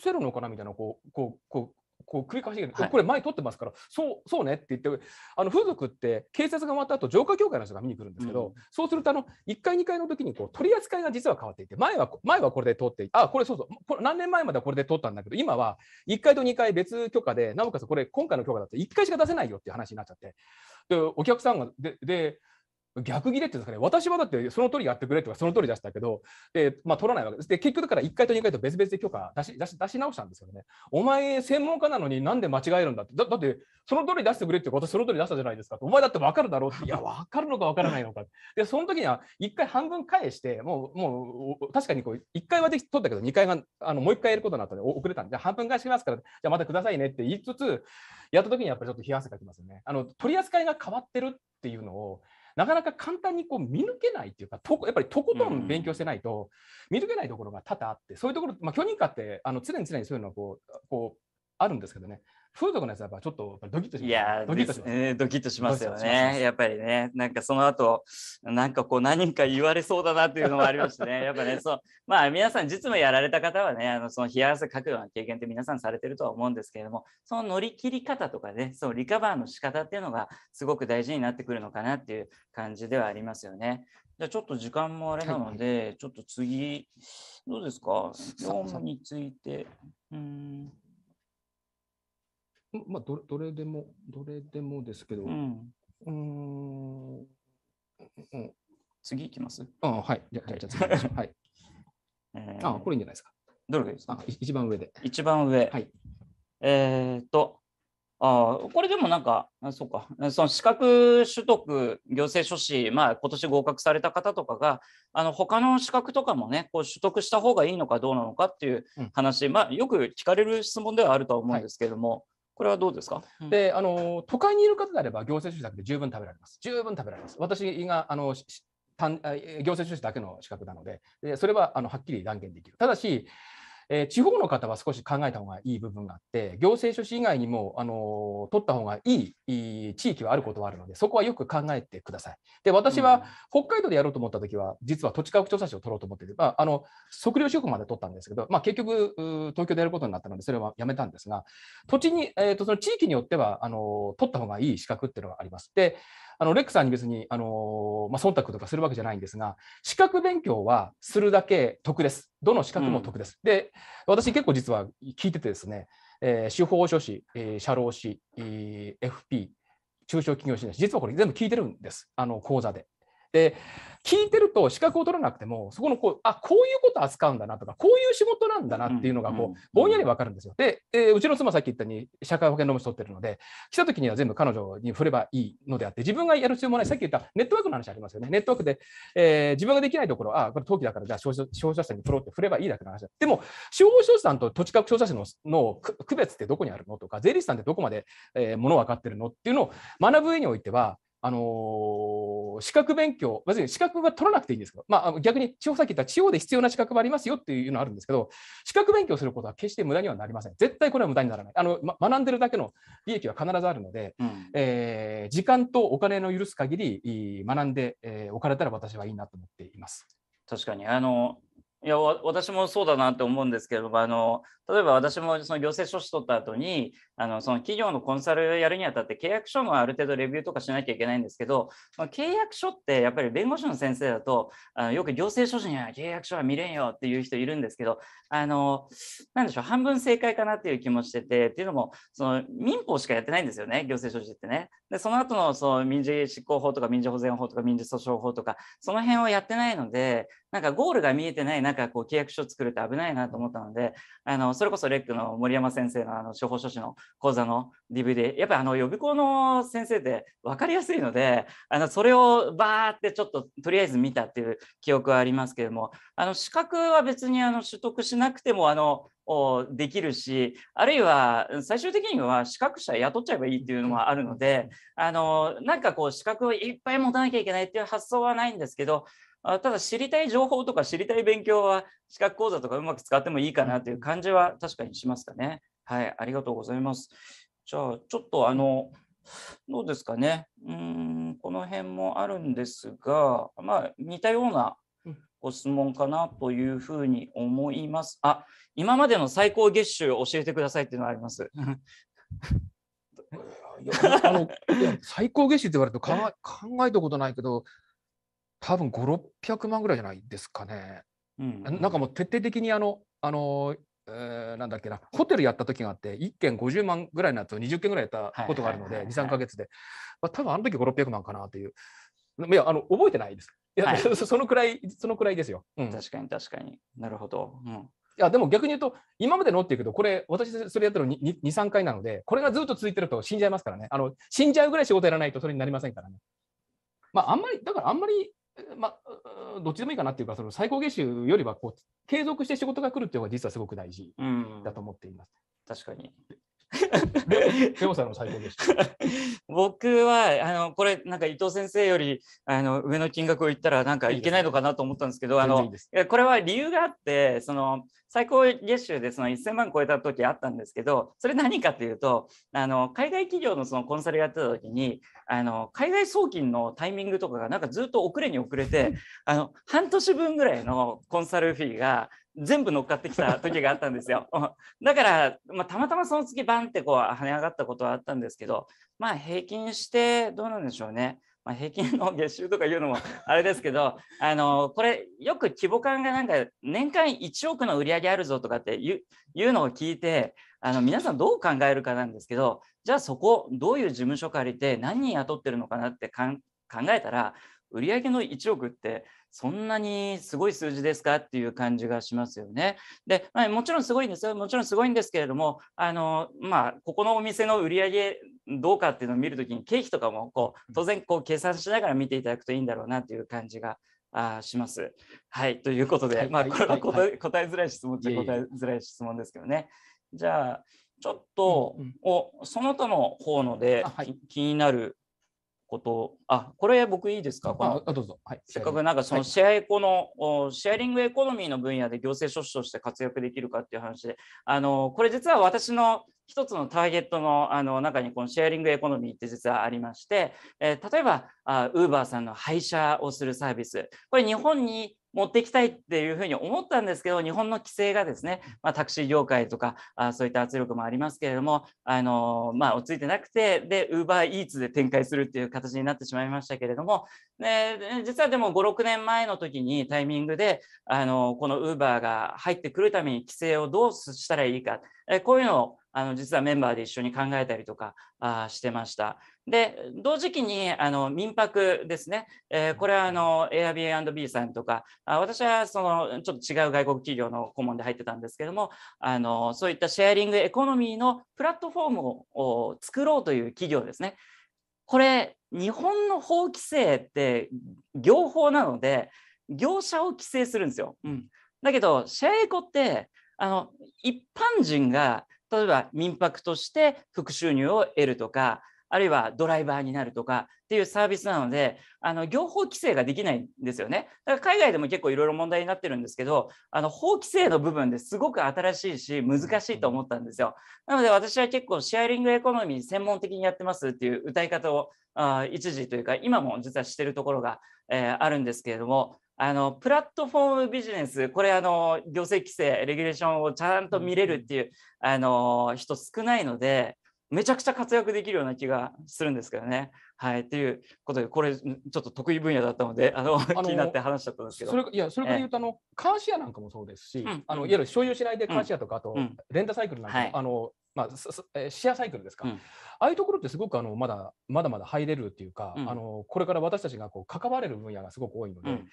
せるのかなみたいなこうこうここう繰り返しこれ前撮ってますからそうそうねって言ってあの風俗って警察が終わった後浄化協会の人が見に来るんですけど、うん、そうするとあの1階2階の時にこう取り扱いが実は変わっていて前は前はこれで通ってあこれそうそうこれ何年前まではこれで撮ったんだけど今は1階と2階別許可でなおかつこれ今回の許可だと1回しか出せないよっていう話になっちゃってでお客さんがでで逆切れってうんですかね、私はだってその通りやってくれとか、その通り出したけど、でまあ、取らないわけです。で、結局だから1回と2回と別々で許可出し出し出し直したんですよね。お前、専門家なのになんで間違えるんだって、だだって、その通り出してくれって、私、その通り出したじゃないですかお前だって分かるだろうって、いや、分かるのか分からないのか。で、その時には1回半分返して、もう、もう確かにこう1回はでき取ったけど、2回があのもう1回やることになったので、遅れたんで、半分返しますから、じゃあまたくださいねって言いつつ、やった時にやっぱりちょっと冷や汗かきますよね。あの取り扱いが変わってるっていうのをなかなか簡単にこう見抜けないっていうかとやっぱりとことん勉強してないと見抜けないところが多々あってそういうところ、まあ、許認可ってあの常に常にそういうのはこうこうあるんですけどね風俗のやつはやっぱちょっとドキッとします、いやドキッとします、ね。ドキッとしますよね。やっぱりね、なんかその後、なんかこう何か言われそうだなっていうのもありましてね、やっぱね、そう、まあ皆さん実務やられた方はね、あのその冷や汗かくような経験って皆さんされてるとは思うんですけれども、その乗り切り方とかね、そのリカバーの仕方っていうのがすごく大事になってくるのかなっていう感じではありますよね。じゃあちょっと時間もあれなので、はい、ちょっと次、どうですか ?4 について。うんまあど、どれでも、どれでもですけど、うん。うん次いきますああはい。じゃじゃ次きましょう。はい。えー、あこれいいんじゃないですか。どれがいいですかあ一番上で。一番上。はい。えー、っと、あこれでもなんか、あそうか、その資格取得、行政書士、まあ今年合格された方とかが、あの他の資格とかもね、こう取得した方がいいのかどうなのかっていう話、うん、まあよく聞かれる質問ではあるとは思うんですけれども、これはどうですか、うん、であの都会にいる方であれば行政書士だけで十分食べられます。十分食べられます。私があの行政書士だけの資格なので、でそれはあのはっきり断言できる。ただし、えー、地方の方は少し考えた方がいい部分があって、行政書士以外にも、あの取った方がいい地域はあることはあるので、そこはよく考えてください。で、私は北海道でやろうと思った時は、実は土地価格調査士を取ろうと思ってて、まあ、あの測量格まで取ったんですけど、まあ、結局、東京でやることになったので、それはやめたんですが、土地に、えーと、とその地域によってはあの取った方がいい資格っていうのがあります。であのレックさんに別に、あのまあ、忖度とかするわけじゃないんですが、資格勉強はするだけ得です。どの資格も得です。うん、で、私結構実は聞いててですね、えー、司法書士、えー、社労士、えー、FP、中小企業支援、実はこれ全部聞いてるんです、あの講座で。で聞いてると資格を取らなくてもそこのこうあこういうこと扱うんだなとかこういう仕事なんだなっていうのがこうぼんやり分かるんですよ。で、えー、うちの妻さっき言ったように社会保険労務士取ってるので来た時には全部彼女に振ればいいのであって自分がやる必要もないさっき言ったネットワークの話ありますよねネットワークで、えー、自分ができないところあこれ登記だからじゃあ消費消費者者に振ろうって振ればいいだけの話だでも司法書士さんと土地価格消費者のの区別ってどこにあるのとか税理士さんってどこまで、えー、も分かってるのっていうのを学ぶ上においてはあの資格勉強、ま、に資格は取らなくていいんですけど、まあ、逆に地方さっき言った地方で必要な資格もありますよっていうのあるんですけど、資格勉強することは決して無駄にはなりません。絶対これは無駄にならない。あのま、学んでるだけの利益は必ずあるので、うん、えー、時間とお金の許す限り学んで、えー、おかれたら私はいいなと思っています。確かにあのいや私もそうだなって思うんですけれどもあの例えば私もその行政書士取った後にあのその企業のコンサルをやるにあたって契約書もある程度レビューとかしなきゃいけないんですけど、契約書ってやっぱり弁護士の先生だと、あのよく行政書士には契約書は見れんよっていう人いるんですけど、あの、なんでしょう、半分正解かなっていう気もしてて、っていうのも、その民法しかやってないんですよね、行政書士ってね。で、その後のその民事執行法とか民事保全法とか民事訴訟法とか、その辺をやってないので、なんかゴールが見えてない中、こう契約書作るって危ないなと思ったので、あの、それこそレックの森山先生のあの司法書士の講座の DVD やっぱりあの予備校の先生って分かりやすいのであのそれをバーってちょっととりあえず見たっていう記憶はありますけれどもあの資格は別にあの取得しなくてもあのできるしあるいは最終的には資格者雇っちゃえばいいっていうのもあるのであのなんかこう資格をいっぱい持たなきゃいけないっていう発想はないんですけどただ知りたい情報とか知りたい勉強は資格講座とかうまく使ってもいいかなという感じは確かにしますかね。はい、ありがとうございます。じゃあ、ちょっとあの、どうですかね。うん、この辺もあるんですが、まあ、似たようなご質問かなというふうに思います。あ、今までの最高月収を教えてくださいっていうのはあります。あの最高月収って言われると考え考えたことないけど、多分5、600万ぐらいじゃないですかね。うん、うん、なんかもう徹底的にあの、あのえー、なんだっけなホテルやった時があって1件50万ぐらいのやつを20件ぐらいやったことがあるので23か月で、まあ、多分あの時5600万かなといういやあの覚えてないですいや、はい、そ のくらいそのくらいですよ、うん、確かに確かになるほど、うん、いやでも逆に言うと今までのっていうけどこれ私それやったの23回なのでこれがずっと続いてると死んじゃいますからねあの死んじゃうぐらい仕事やらないとそれになりませんからねまああんまりだからあんまりまあ、どっちでもいいかなっていうか、その最高月収よりはこう継続して仕事が来るっていうのが実はすごく大事だと思っています。うん、確かに瀬さんの最高でした。僕はあのこれなんか伊藤先生よりあの上の金額を言ったらなんかいけないのかなと思ったんですけど、いいあのこれは理由があってその最高月収でその1000万超えた時あったんですけど、それ何かというとあの海外企業のそのコンサルやってた時にあの海外送金のタイミングとかがなんかずっと遅れに遅れてあの半年分ぐらいのコンサルフィーが全部乗っかってきた時があったんですよ。だから、まあ、たまたまその次バンってこう跳ね上がったことはあったんですけど、まあ、平均してどうなんでしょうね。まあ、平均の月収とかいうのも あれですけど、あのこれよく規模感がなんか年間1億の売り上げあるぞとかっていうのを聞いて、あの皆さんどう考えるかなんですけど、じゃあそこどういう事務所借りて何人雇ってるのかなって考えたら、売上の1億ってそんなにすごい数字ですかっていう感じがしますよね。で、まあ、もちろんすごいんですよ。もちろんすごいんですけれども、あの、まあ、ここのお店の売り上げどうかっていうのを見るときに、経費とかもこう、当然こう計算しながら見ていただくといいんだろうなという感じがあします。はい、ということで、まあ、これは答え答えづらい質問っち答えづらい質問ですけどね。じゃあ、ちょっと、うんうん、おその他の方ので、はい、気になることあこれ僕いいですかこのあどうぞ、はい、せっかくなんかそのシェアエコの、はい、シェアリングエコノミーの分野で行政書士として活躍できるかっていう話であのこれ実は私の一つのターゲットのあの中にこのシェアリングエコノミーって実はありまして、えー、例えばウーバーさんの配車をするサービスこれ日本に持っていきたいっていうふうに思ったんですけど、日本の規制がですね、まあ、タクシー業界とかあそういった圧力もありますけれども、あのまあ、落ち着いてなくて、で、ウーバーイーツで展開するっていう形になってしまいましたけれども、で実はでも5、6年前の時にタイミングで、あのこのウーバーが入ってくるために規制をどうしたらいいか、えこういうのをあの実はメンバーで一緒に考えたりとかあしてました。で同時期にあの民泊ですね、えー、これはあの Airbnb さんとかあ私はそのちょっと違う外国企業の顧問で入ってたんですけどもあのそういったシェアリングエコノミーのプラットフォームを作ろうという企業ですね。これ日本の法規制って業法なので業者を規制するんですよ。うん、だけどシェアエコってあの一般人が例えば民泊として副収入を得るとか、あるいはドライバーになるとかっていうサービスなので、あの業法規制ができないんですよね。だから海外でも結構いろいろ問題になってるんですけど、あの法規制の部分ですごく新しいし難しいと思ったんですよ。なので私は結構シェアリングエコノミー専門的にやってますっていう歌い方をあ一時というか今も実はしてるところが、えー、あるんですけれども、あのプラットフォームビジネスこれあの行政規制レギュレーションをちゃんと見れるっていう、あの人少ないのでめちゃくちゃ活躍できるような気がするんですけどね。はい、ということでこれちょっと得意分野だったのであの気になって話しちゃったんですけどそれいやそれから言うと、あのカーシアなんかもそうですし、あのいわゆる所有しないでカーシアとか、あと、レンタサイクルなんかも、あのまあ、シェアサイクルですか、ああいうところってすごくあのまだまだまだ入れるっていうか、あのこれから私たちがこう関われる分野がすごく多いので。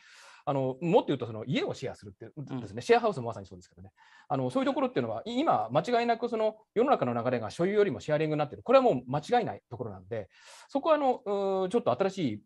あのもっと言うとその家をシェアするってですね、うん、シェアハウスもまさにそうですけどねあのそういうところっていうのは今間違いなくその世の中の流れが所有よりもシェアリングになってるこれはもう間違いないところなんでそこはあのちょっと新しい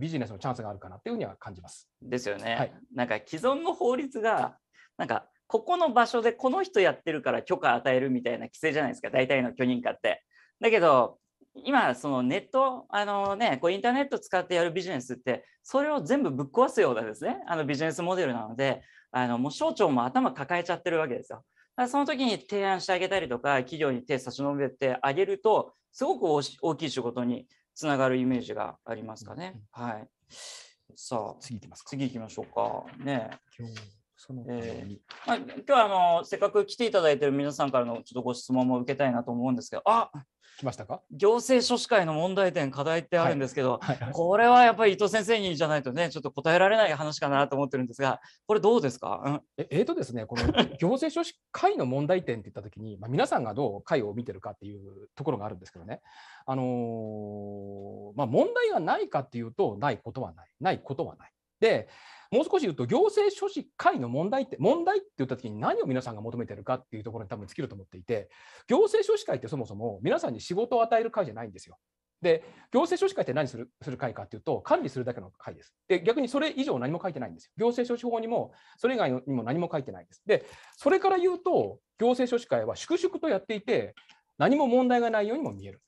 ビジネスのチャンスがあるかなっていうふうには感じます。ですよね。はい、なんか既存の法律がなんかここの場所でこの人やってるから許可与えるみたいな規制じゃないですか大体の許認可って。だけど今そのネットあの、ね、こうインターネット使ってやるビジネスってそれを全部ぶっ壊すようなですねあのビジネスモデルなのであのもう省庁も頭抱えちゃってるわけですよ。その時に提案してあげたりとか企業に手差し伸べてあげるとすごく大きい仕事につながるイメージがありますかね。うん、はい、さあ次いきます次いきましょうか。ねそのえーまあ、今日はあのせっかく来ていただいている皆さんからのちょっとご質問も受けたいなと思うんですけどあきましたか行政書士会の問題点課題ってあるんですけど、はいはい、これはやっぱり伊藤先生にじゃないとねちょっと答えられない話かなと思ってるんですがこれどうですか、うん、ええー、とですねこの 行政書士会の問題点っていった時に、まあ、皆さんがどう会を見てるかっていうところがあるんですけどね、あのー、まあ、問題がないかっていうとないことはないないことはない。でもう少し言うと、行政書士会の問題って、問題って言った時に何を皆さんが求めてるかっていうところに多分尽きると思っていて、行政書士会ってそもそも皆さんに仕事を与える会じゃないんですよ。で、行政書士会って何するする会かっていうと、管理するだけの会です。で、逆にそれ以上何も書いてないんですよ。行政書士法にも、それ以外にも何も書いてないです。で、それから言うと、行政書士会は粛々とやっていて、何も問題がないようにも見える。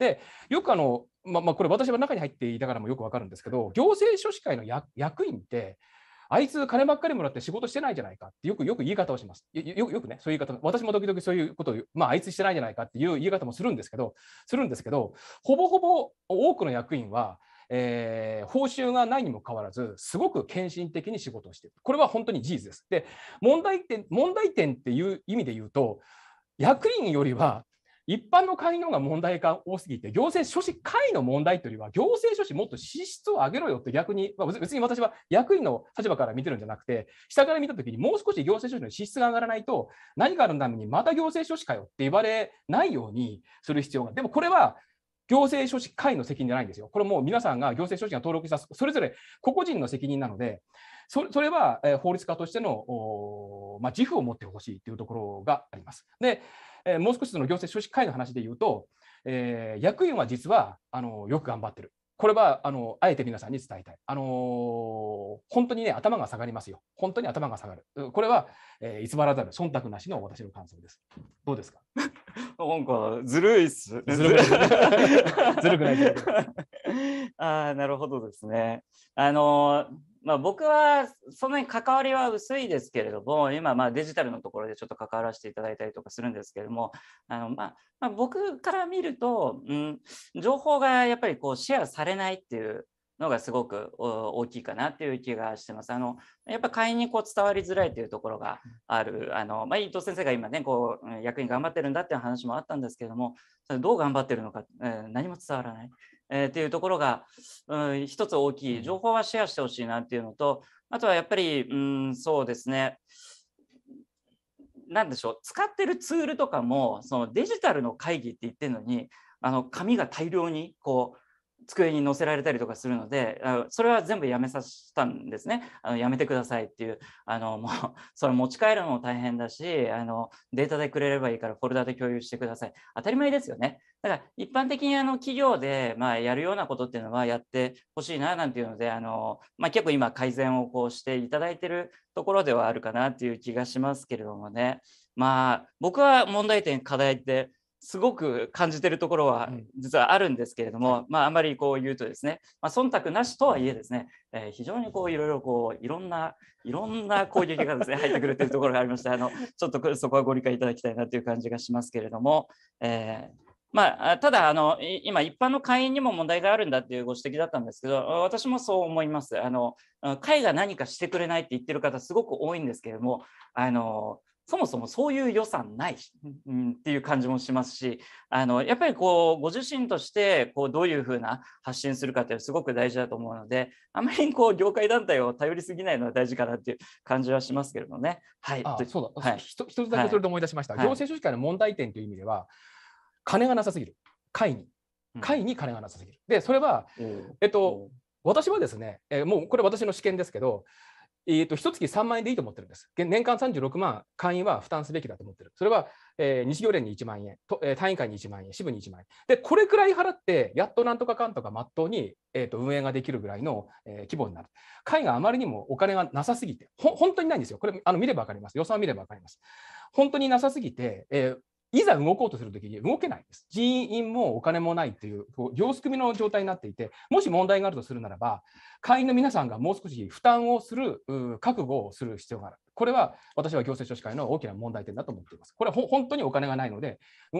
でよくあの、ままあ、これ私は中に入っていたからもよくわかるんですけど行政書士会の役員ってあいつ金ばっかりもらって仕事してないじゃないかってよくよく言い方をします。よくよくね、そういう言い方、私も時々そういうことを、まあ、あいつしてないじゃないかっていう言い方もするんですけど、するんですけど、ほぼほぼ多くの役員は、えー、報酬がないにもかかわらず、すごく献身的に仕事をしている。これは本当に事実です。で、問題点問題点っていう意味で言うと、役員よりは一般の会員の方が問題が多すぎて、行政書士会の問題というよりは、行政書士もっと支出を上げろよって逆に、まあ、別に私は役員の立場から見てるんじゃなくて、下から見たときに、もう少し行政書士の支出が上がらないと、何かあるためにまた行政書士かよって言われないようにする必要が、でもこれは行政書士会の責任じゃないんですよ。これもう皆さんが行政書士が登録した、それぞれ個々人の責任なので、それは、え法律家としての、まあ、自負を持ってほしいというところがあります。で、えもう少しその行政書士会の話で言うと、えー、役員は実はあのよく頑張ってる。これはあのあえて皆さんに伝えたい。あのー、本当にね、頭が下がりますよ。本当に頭が下がる。これは、えー、偽らざる、忖度なしの私の感想です。どうですか なんかずるいっす。ずるくない。ずるくない。ああ、なるほどですね。あのーまあ、僕はそんなに関わりは薄いですけれども今まあデジタルのところでちょっと関わらせていただいたりとかするんですけれどもあの、まあ、まあ僕から見ると、うん、情報がやっぱりこうシェアされないっていうのがすごく大きいかなっていう気がしてます。あのやっぱ会員にこう伝わりづらいというところがある。あのまあ、伊藤先生が今ねこう役員頑張ってるんだっていう話もあったんですけども、どう頑張ってるのか、何も伝わらない。えー、というところが、うん、一つ大きい情報はシェアしてほしいなっていうのとあとはやっぱり、うん、そうですね何でしょう使ってるツールとかもそのデジタルの会議って言ってるのにあの紙が大量にこう机に載せられたりとかするのであそれは全部やめさせたんですねあのやめてくださいっていうあのもう それ持ち帰るのも大変だしあのデータでくれればいいからフォルダで共有してください当たり前ですよねだから一般的にあの企業でまあやるようなことっていうのはやってほしいななんていうのであの、まあ、結構今改善をこうしていただいてるところではあるかなっていう気がしますけれどもねまあ僕は問題点課題ってすごく感じてるところは実はあるんですけれども、まあ、あまりこう言うとですね、まあ、忖度なしとはいえですね、えー、非常にこういろいろこういろんないろんな攻撃がですね 入ってくるというところがありましてあのちょっとそこはご理解いただきたいなという感じがしますけれども、えー、まあ、ただあの、今、一般の会員にも問題があるんだというご指摘だったんですけど、私もそう思います。あの会が何かしてくれないって言ってる方、すごく多いんですけれども、あのそもそもそういう予算ない、うん、っていう感じもしますしあのやっぱりこうご自身としてこうどういうふうな発信するかってすごく大事だと思うのであまりこう業界団体を頼りすぎないのは大事かなっていう感じはしますけれどね。はい、あそうだ、はい、一つだけそれで思い出しました、はい、行政書士会の問題点という意味では金がなさすぎる会に会に金がなさすぎる。でそれは、えっと、私はですね、えもうこれ私の試験ですけどえーと、一月3万円でいいと思ってるんです。年間36万会員は負担すべきだと思ってる。それは、えー、日業連に1万円、とえー、単位会に1万円、支部に1万円。で、これくらい払って、やっとなんとかかんとかまっとうに、えーと、運営ができるぐらいの、えー、規模になる。会があまりにもお金がなさすぎて、ほ本当にないんですよ。これあの見れば分かります。予算を見れば分かります。本当になさすぎて、えー、いざ動こうとするときに動けないんです。人員もお金もないというこう様子組みの状態になっていて、もし問題があるとするならば、会員の皆さんがもう少し負担をする覚悟をする必要がある。これは私は行政書士会の大きな問題点だと思っています。これは本当にお金がないので、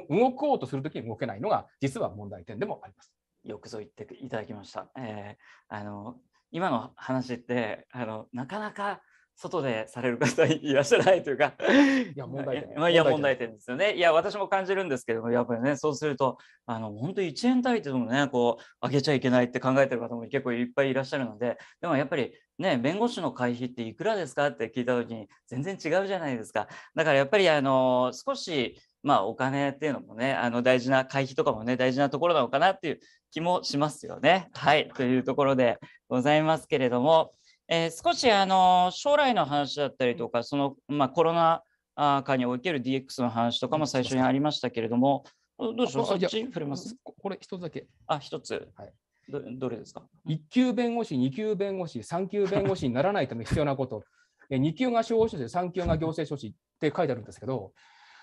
動こうとするときに動けないのが実は問題点でもあります。よくぞ言っていただきました。えー、あの今の話ってあのなかなか外でされる方いらっしゃらないというかいや 問題点、まあ、いや問題点ですよね。いや私も感じるんですけどもやっぱりねそうするとあの本当1円単位でもねこう上げちゃいけないって考えてる方も結構いっぱいいらっしゃるのででもやっぱりね弁護士の会費っていくらですかって聞いた時に全然違うじゃないですか。だからやっぱりあの少しまあお金っていうのもねあの大事な会費とかもね大事なところなのかなっていう気もしますよね。はいというところでございますけれども。えー、少しあの将来の話だったりとか、そのまあ、コロナ禍における DX の話とかも最初にありましたけれども、どうでしょう、そっち触れますこれ一つだけ。あ、一つ。はいどどれですか ?1 級弁護士、2級弁護士、3級弁護士にならないため必要なこと、2級が司法書士、3級が行政書士って書いてあるんですけど、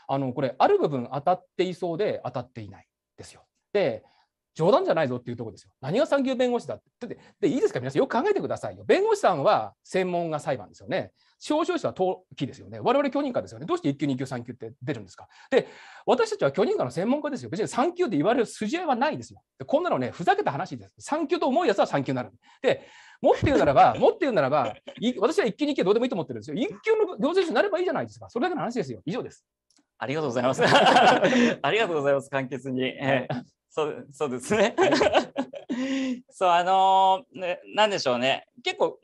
あのこれ、ある部分当たっていそうで当たっていないですよ。で、冗談じゃないぞっていうとこですよ。何が産業弁護士だって。で、でいいですか、皆さん、よく考えてくださいよ。弁護士さんは専門が裁判ですよね。少々者は登記ですよね。我々許認可ですよね。どうして1級、2級、3級って出るんですか。で、私たちは許認可の専門家ですよ。別に3級て言われる筋合いはないですよ。でこんなのね、ふざけた話です。3級と思うやつは3級になる。で、もっと言うならば、もっと言うならば、私は1級、2級どうでもいいと思ってるんですよ。1級の行政書になればいいじゃないですか。それだけの話ですよ。以上です。ありがとうございます。ありがとうございます。簡潔に。そうそうですね。そうあのー、ね、何でしょうね結構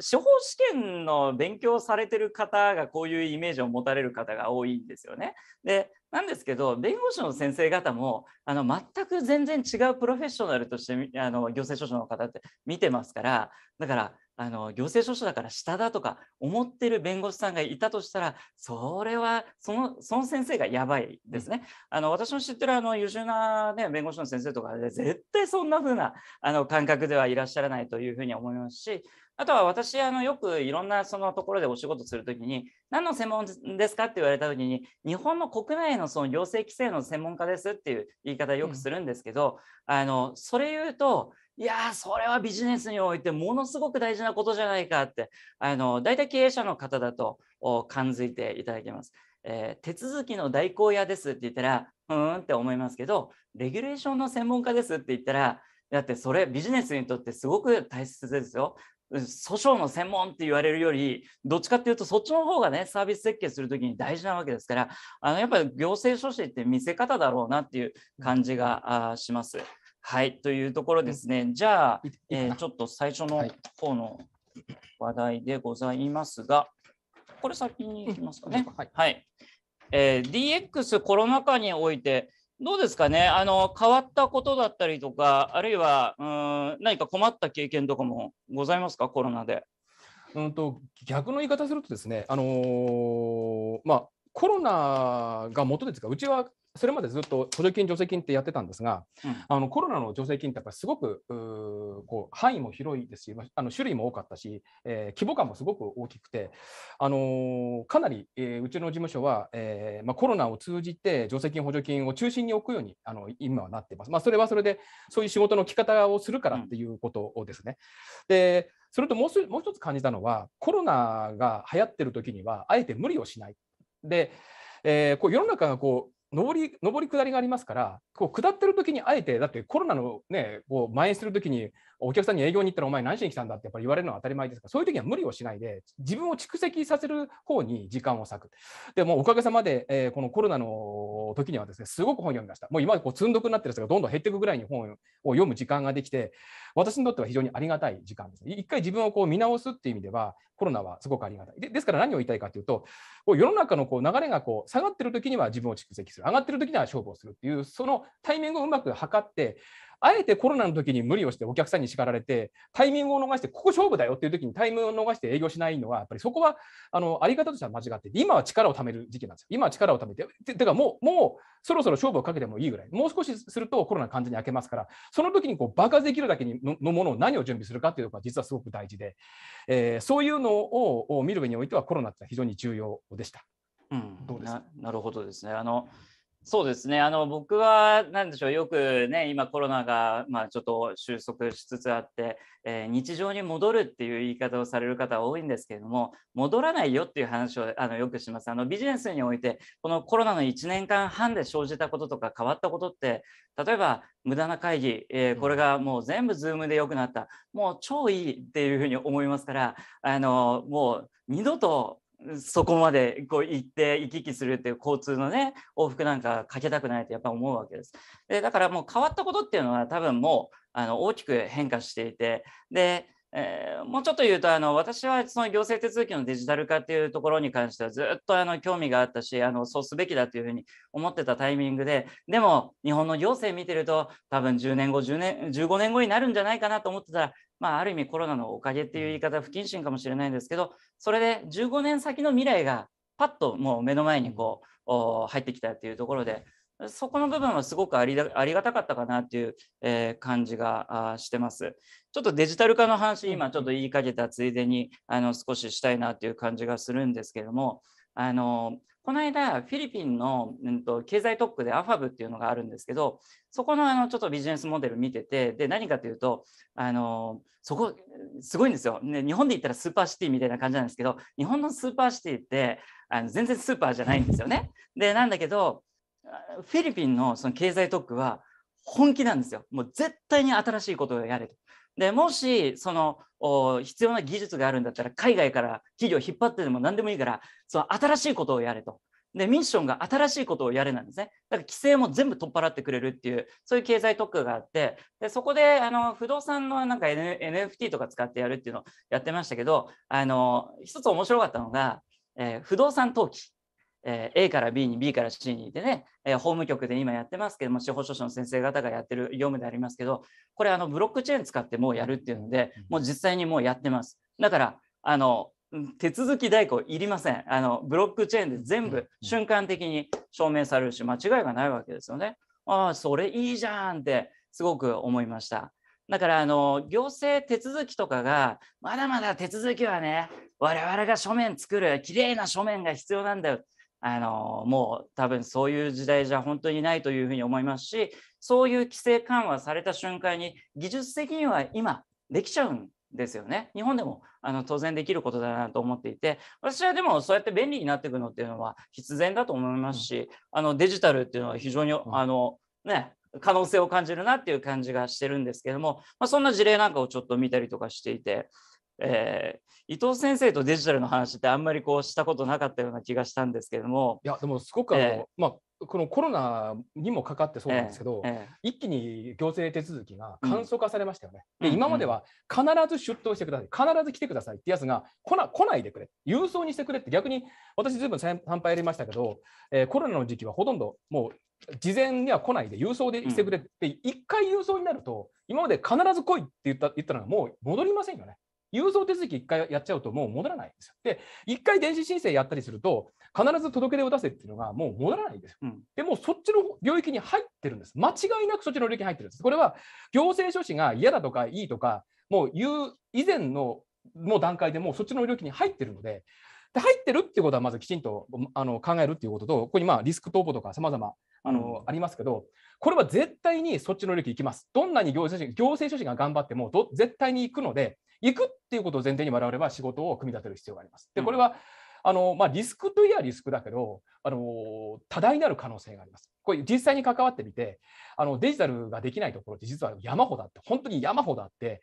司法試験の勉強されてる方がこういうイメージを持たれる方が多いんですよね。でなんですけど弁護士の先生方もあの全く全然違うプロフェッショナルとしてあの行政書士の方って見てますからだからあの行政書士だから下だとか思ってる弁護士さんがいたとしたらそれはそのその先生がやばいですね。あの私の知ってるあの優秀な、ね、弁護士の先生とかで絶対そんな風なあな感覚ではいらっしゃらないというふうに思いますしあとは私、あのよくいろんなそのところでお仕事するときに、何の専門ですかって言われたときに、日本の国内のその行政規制の専門家ですっていう言い方をよくするんですけど、うん、あのそれ言うと、いやそれはビジネスにおいてものすごく大事なことじゃないかって、あの大体経営者の方だと感づいていただけます。えー、手続きの代行屋ですって言ったら、うーんって思いますけど、レギュレーションの専門家ですって言ったら、だってそれビジネスにとってすごく大切ですよ。訴訟の専門って言われるよりどっちかっていうとそっちの方がねサービス設計する時に大事なわけですからあのやっぱり行政書士って見せ方だろうなっていう感じがします。はいというところですね、じゃあ、えー、ちょっと最初の方の話題でございますが、これ先にいきますかね。はい、はいえー、DX コロナ禍においてどうですかねあの変わったことだったりとかあるいはうん何か困った経験とかもございますかコロナで。うんと逆の言い方するとですね、あのー、まあ、コロナが元ですがうちはそれまでずっと補助金、助成金ってやってたんですが、うん、あのコロナの助成金ってやっぱすごくこう範囲も広いですし、あの種類も多かったし、えー、規模感もすごく大きくて、あのー、かなり、えー、うちの事務所は、えーまあ、コロナを通じて助成金、補助金を中心に置くようにあの今はなってます。まあ、それはそれで、そういう仕事の着方をするからっていうことをですね。うん、でそれともうすもう一つ感じたのは、コロナが流行ってる時には、あえて無理をしない。でえー、こう世の中がこう上り上り下りがありますからこう下ってる時にあえてだってコロナのねこう蔓延してる時にお客さんに営業に行ったらお前何しに来たんだってやっぱり言われるのは当たり前ですからそういう時には無理をしないで自分を蓄積させる方に時間を割くでもおかげさまで、えー、このコロナの時にはですねすごく本読みましたもう今こう積んどくなってる人がどんどん減っていくぐらいに本を読む時間ができて私にとっては非常にありがたい時間です一回自分をこう見直すっていう意味ではコロナはすごくありがたいでですから何を言いたいかというと世の中のこう流れがこう下がってる時には自分を蓄積する上がってる時には勝負をするっていうそのタイミングをうまく測ってあえてコロナの時に無理をしてお客さんに叱られて、タイミングを逃して、ここ勝負だよっていう時にタイミングを逃して営業しないのは、やっぱりそこはあのあり方としては間違ってて、今は力を貯める時期なんですよ。今は力を貯めて、ててかもう、もうそろそろ勝負をかけてもいいぐらい、もう少しするとコロナ完全に明けますから、その時にこう爆発できるだけにのものを何を準備するかっていうのが実はすごく大事で、えー、そういうのを見る上においては、コロナって非常に重要でした。うん、どうですかなるほどですねあの、そうですねあの僕は何でしょうよくね今コロナが、まあ、ちょっと収束しつつあって、えー、日常に戻るっていう言い方をされる方多いんですけれども戻らないよっていう話をあのよくしますあのビジネスにおいてこのコロナの1年間半で生じたこととか変わったことって例えば無駄な会議、えー、これがもう全部 Zoom で良くなったもう超いいっていうふうに思いますからあのもう二度とそこまでこう行って行き来するっていう交通のね往復なんかかけたくないとやっぱ思うわけです。でだからもう変わったことっていうのは多分もうあの大きく変化していてでえー、もうちょっと言うとあの私はその行政手続きのデジタル化っていうところに関してはずっとあの興味があったしあのそうすべきだというふうに思ってたタイミングででも日本の行政見てると多分10年後10年15年後になるんじゃないかなと思ってたらまあ、ある意味コロナのおかげっていう言い方不謹慎かもしれないんですけどそれで15年先の未来がパッともう目の前にこう入ってきたっていうところでそこの部分はすごくありがたかったかなっていう、えー、感じがしてます。ちょっとデジタル化の話今ちょっと言いかけたついでにあの少ししたいなっていう感じがするんですけどもあのこの間、フィリピンの、うん、と経済特区で AFAB っていうのがあるんですけど、そこのあのちょっとビジネスモデル見てて、で、何かというと、あのそこ、すごいんですよ、ね。日本で言ったらスーパーシティみたいな感じなんですけど、日本のスーパーシティってあの全然スーパーじゃないんですよね。で、なんだけど、フィリピンのその経済特区は本気なんですよ。もう絶対に新しいことをやれと。でもしその必要な技術があるんだったら海外から企業を引っ張ってでも何でもいいからその新しいことをやれと。でミッションが新しいことをやれなんですね。だから規制も全部取っ払ってくれるっていうそういう経済特区があってでそこであの不動産のなんか、N、f t とか使ってやるっていうのをやってましたけどあの一つ面白かったのが、えー、不動産登記えー、A から B に B から C にいてね、えー、法務局で今やってますけども司法書士の先生方がやってる業務でありますけどこれあのブロックチェーン使ってもうやるっていうのでもう実際にもうやってますだからあの手続き代行いりませんあのブロックチェーンで全部瞬間的に証明されるし間違いがないわけですよねああそれいいじゃんってすごく思いましただからあの行政手続きとかがまだまだ手続きはね我々が書面作るきれいな書面が必要なんだよあのもう多分そういう時代じゃ本当にないというふうに思いますしそういう規制緩和された瞬間に技術的には今できちゃうんですよね日本でもあの当然できることだなと思っていて私はでもそうやって便利になっていくのっていうのは必然だと思いますし、うん、あのデジタルっていうのは非常に、うん、あのね可能性を感じるなっていう感じがしてるんですけども、まあ、そんな事例なんかをちょっと見たりとかしていてえー、伊藤先生とデジタルの話ってあんまりこうしたことなかったような気がしたんですけれどもいやでもすごくあの、えー、まあ、このコロナにもかかってそうなんですけど、えーえー、一気に行政手続きが簡素化されましたよね、うん、で今までは必ず出頭してください、必ず来てくださいってやつが来な来ないでくれ郵送にしてくれって逆に私ずいぶん参拝やりましたけど、えー、コロナの時期はほとんどもう事前には来ないで郵送でしてくれって、一、うん、回郵送になると今まで必ず来いって言った言ったのがもう戻りませんよね。郵送手続き1回やっちゃうともう戻らないんですよ。で、1回電子申請やったりすると、必ず届け出を出せっていうのがもう戻らないんですよ。うん、でもそっちの領域に入ってるんです。間違いなくそっちの領域に入ってるんです。これは行政書士が嫌だとかいいとか、もう言う以前のもう段階でもうそっちの領域に入ってるので、で入ってるっていうことはまずきちんとあの考えるっていうことと、ここにまあリスク投稿とかさまざまあの、ありますけど、これは絶対にそっちの領域行きます。どんなに行政書士行政書士が頑張ってもど、絶対に行くので、行くっていうことを前提に我々は仕事を組み立てる必要があります。で、これは、うん、あのまあ、リスクといえばリスクだけどあの、多大なる可能性があります。これ、実際に関わってみて、あのデジタルができないところって、実は山ほどあって、本当に山ほどあって、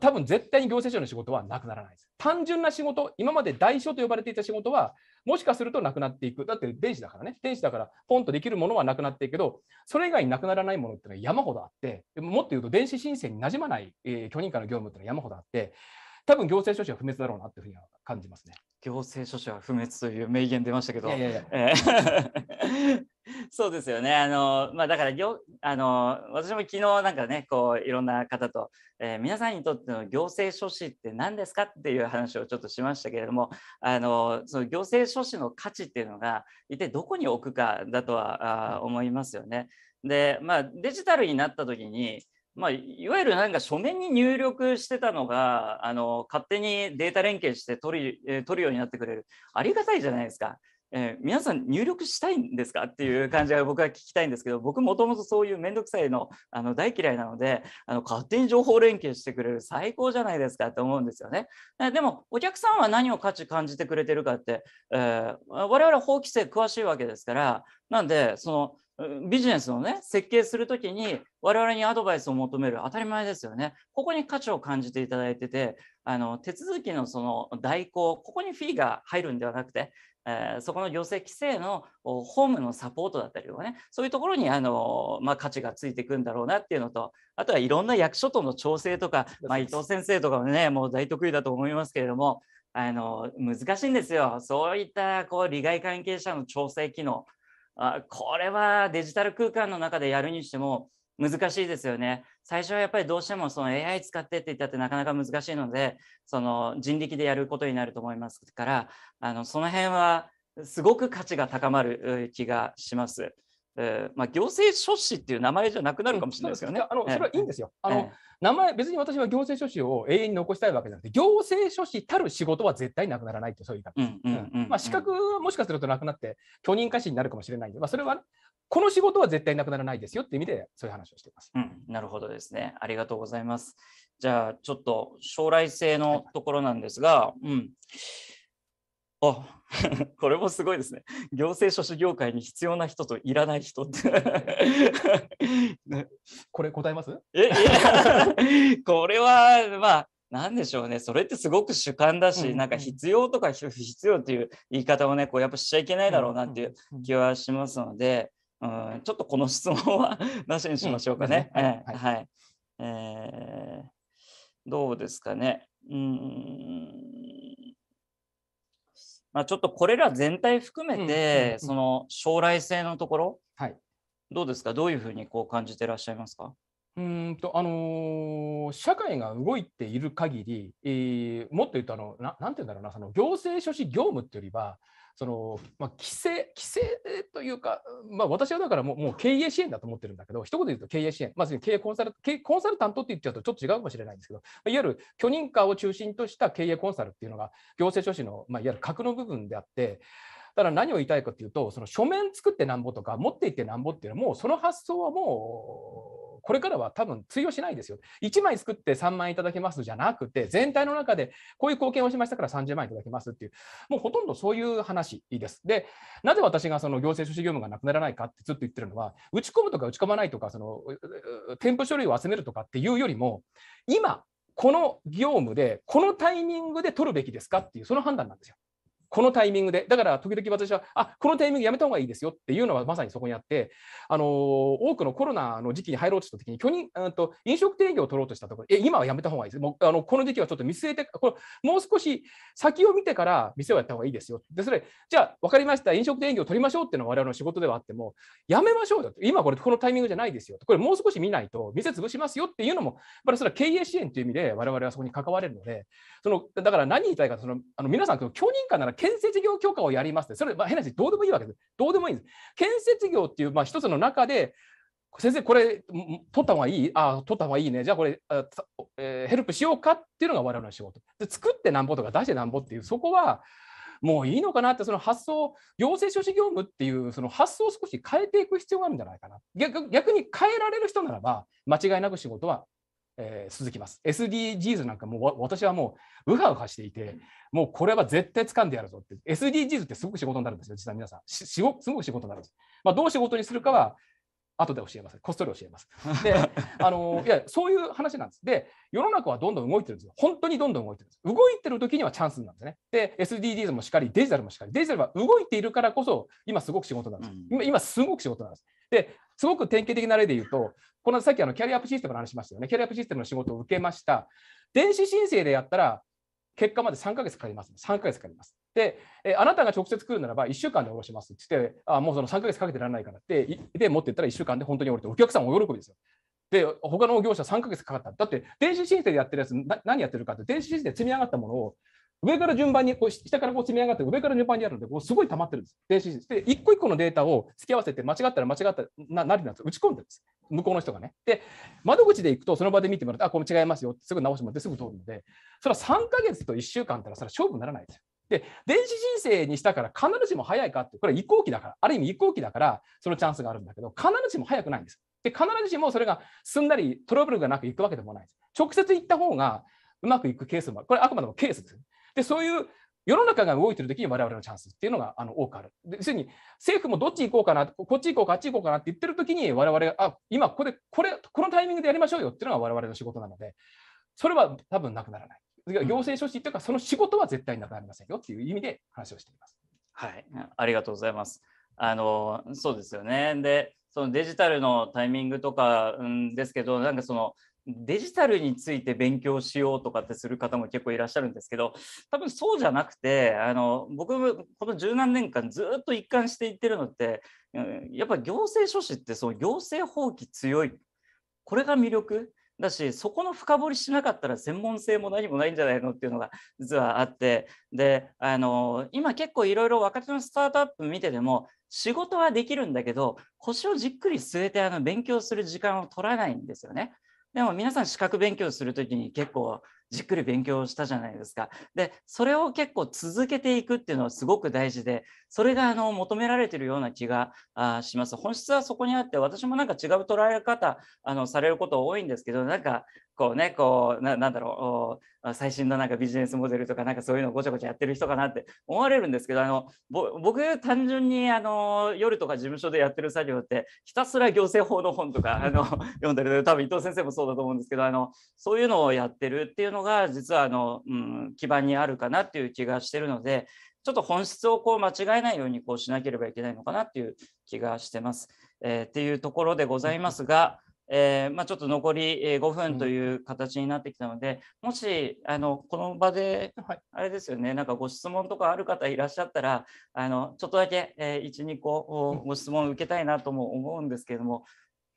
多分絶対に行政書の仕事はなくならないです。単純な仕事、今まで代償と呼ばれていた仕事は、もしかするとなくなっていく。だって電子だからね、電子だからポンとできるものはなくなっていくけど、それ以外になくならないものってのは山ほどあって、もっと言うと電子申請になじまない、えー、許認可の業務ってのは山ほどあって、多分行政書士は不滅だろうなっていうふうには感じますね。行政書士は不滅という名言出ましたけど。いやいやいやえ そうですよね。あのまあ、だからあの私も昨日なんかねこういろんな方と、えー、皆さんにとっての行政書士って何ですかっていう話をちょっとしましたけれどもあのその行政書士の価値っていうのが一体どこに置くかだとはあ思いますよね。で、まあ、デジタルになった時にまあ、いわゆるなんか書面に入力してたのがあの勝手にデータ連携して取り取るようになってくれるありがたいじゃないですか、えー、皆さん入力したいんですかっていう感じが僕は聞きたいんですけど僕もともとそういう面倒くさいのあの大嫌いなのであの勝手に情報連携してくれる最高じゃないですかって思うんですよねでもお客さんは何を価値感じてくれてるかって、えー、我々法規制詳しいわけですからなんでそのビジネスをね、設計するときに我々にアドバイスを求める当たり前ですよね。ここに価値を感じていただいてて、あの手続きのその代行、ここにフィーが入るんではなくて、えー、そこの行政規制のホームのサポートだったりとかね、そういうところにあの、まあ、価値がついていくんだろうなっていうのと、あとはいろんな役所との調整とか、まあ、伊藤先生とかもね、もう大得意だと思いますけれども、あの難しいんですよ。そういったこう利害関係者の調整機能あこれはデジタル空間の中でやるにしても難しいですよね。最初はやっぱりどうしてもその AI 使ってって言ったってなかなか難しいので、その人力でやることになると思いますから、あのその辺はすごく価値が高まる気がします。えーまあ、行政書士っていう名前じゃなくなるかもしれないですけどね。うん、あのそれはいいんですよ。あの、ええ、名前別に私は行政書士を永遠に残したいわけじゃなくて行政書士たる仕事は絶対なくならないってそういう言い方。まあ資格はもしかするとなくなって許認可士になるかもしれないんで、まあ、それはこの仕事は絶対なくならないですよって意味でそういう話をしています。うん、なるほどですね。ありがとうございます。じゃあちょっと将来性のところなんですが、はい、うん。あ これもすごいですね。行政書士業界に必要な人といらない人って これ答えますえ これはまあ何でしょうねそれってすごく主観だし、うん、なんか必要とか不必要っていう言い方をねこうやっぱしちゃいけないだろうなっていう気はしますので、うん、ちょっとこの質問はなしにしましょうかね。はいはいえどうですかね。うんまあ、ちょっとこれら全体含めて、その将来性のところ、はい、どうですかどういうふうにこう感じてらっしゃいますかうんとあのー、社会が動いている限り、えー、もっと言うとあのな、なんて言うんだろうな、その行政書士業務っていうよりは、その、まあ、規制、規制というか、まあ、私はだからもうもう経営支援だと思ってるんだけど、一言で言うと経営支援、まず、あ、経営コンサル経営コンサルタントって言っちゃうとちょっと違うかもしれないんですけど、いわゆる許認可を中心とした経営コンサルっていうのが、行政書士の、まあ、いわゆる核の部分であって、だから何を言いたいかっていうと、その書面作ってなんぼとか、持っていってなんぼっていうのは、もうその発想はもう、これからは多分通用しないですよ。1枚作って3万円いただけますじゃなくて、全体の中でこういう貢献をしましたから30万円いただけますっていう、もうほとんどそういう話です。で、なぜ私がその行政書士業務がなくならないかってずっと言ってるのは、打ち込むとか打ち込まないとか、その添付書類を集めるとかっていうよりも、今、この業務で、このタイミングで取るべきですかっていう、その判断なんですよ。このタイミングで、だから時々私は、あこのタイミングやめた方がいいですよっていうのはまさにそこにあって、あの多くのコロナの時期に入ろうとしたときに去年ん、と、飲食店営業を取ろうとしたところ、え今はやめた方がいいです。もうあのこの時期はちょっと見据えて、これもう少し先を見てから店をやった方がいいですよ。で、それ、じゃあ分かりました、飲食店営業を取りましょうっていうのは我々の仕事ではあっても、やめましょうよ今これ、このタイミングじゃないですよこれもう少し見ないと、店潰しますよっていうのも、やっぱりそれは経営支援という意味で、我々はそこに関われるので、そのだから何言いたいか、そのあの皆さん、許認可なら建設業許可をやります、それ、まあ、変な話、どうでもいいわけです。どうでもいいんです。建設業っていう、まあ、一つの中で、先生、これ、取った方がいいああ、取った方がいいね。じゃあ、これあ、えー、ヘルプしようかっていうのが我々の仕事。で、作ってなんぼとか出してなんぼっていう、そこは、もういいのかなって、その発想、行政書士業務っていう、その発想を少し変えていく必要があるんじゃないかな。逆逆に変えられる人ならば、間違いなく仕事はえー、続きます。SDGs なんかもう私はもううはうはしていて、もうこれは絶対掴んでやるぞって、SDGs ってすごく仕事になるんですよ、実は皆さん。しすごく仕事になるんです。まあ、どう仕事にするかは後で教えます。こっそり教えます。で、あのいやそういう話なんです。で、世の中はどんどん動いてるんですよ。本当にどんどん動いてるんです。動いてる時にはチャンスなんですね。で、SDGs もしっかり、デジタルもしっかり、デジタルは動いているからこそ、今すごく仕事なんです。今すごく仕事なんです。で、すごく典型的な例で言うと、このさっきあのキャリアアップシステムの話しましたよね、キャリアアップシステムの仕事を受けました。電子申請でやったら、結果まで3ヶ月かかります。3ヶ月かかります。で、えあなたが直接来るならば1週間で下ろしますって言って、あもうその3ヶ月かけてられないからって、で持っていったら1週間で本当に降りて、お客さんお喜びですよ。で、他の業者3ヶ月かかった。だって、電子申請でやってるやつ、何やってるかって、電子申請で積み上がったものを上から順番にこう下からこう積み上がって上から順番にあるのでこうすごい溜まってるんです。電子で一個一個のデータを付き合わせて間違ったら間違ったななりなんです打ち込んでるんです向こうの人がね。で窓口で行くとその場で見てもらってあこれ違いますよすぐ直してもらってすぐ通るのでそれは3か月と1週間ったらそれは勝負にならないですよ。で電子人生にしたから必ずしも早いかってこれは移行期だからある意味移行期だからそのチャンスがあるんだけど必ずしも早くないんです。で必ずしもそれがすんなりトラブルがなくいくわけでもないです。直接行った方がうまくいくケースもある。これあくまでもケースです。でそういう世の中が動いてる時に我々のチャンスっていうのがあの多くある。で要するに政府もどっち行こうかなこっち行こうかあっち行こうかなって言ってる時に我々があ今ここでこれこのタイミングでやりましょうよっていうのが我々の仕事なのでそれは多分なくならない。行政書士というか、その仕事は絶対なくなりませんよっていう意味で話をしています。はい、ありがとうございます。あのそうですよね。で、そのデジタルのタイミングとか、うん、ですけど、なんかそのデジタルについて勉強しようとかってする方も結構いらっしゃるんですけど多分そうじゃなくてあの僕もこの十何年間ずっと一貫していってるのってやっぱ行政書士ってその行政法規強いこれが魅力だしそこの深掘りしなかったら専門性も何もないんじゃないのっていうのが実はあってであの今結構いろいろ若手のスタートアップ見てても仕事はできるんだけど腰をじっくり据えてあの勉強する時間を取らないんですよね。でも皆さん資格勉強する時に結構じっくり勉強したじゃないですか。でそれを結構続けていくっていうのはすごく大事でそれがあの求められてるような気がします。本質はそこにあって私もなんか違う捉え方あのされること多いんですけどなんかこうねこうなんだろう最新のなんかビジネスモデルとかなんかそういうのをごちゃごちゃやってる人かなって思われるんですけどあの僕単純にあの夜とか事務所でやってる作業ってひたすら行政法の本とかあの読んでる多分伊藤先生もそうだと思うんですけどあのそういうのをやってるっていうののが実はあの、うん、基盤にあるかなっていう気がしてるのでちょっと本質をこう間違えないようにこうしなければいけないのかなっていう気がしてます。えー、っていうところでございますが、えー、まあ、ちょっと残り5分という形になってきたので、もしあのこの場で、あれですよね、なんかご質問とかある方いらっしゃったら、あのちょっとだけ、えー、1、2個ご質問受けたいなとも思うんですけれども、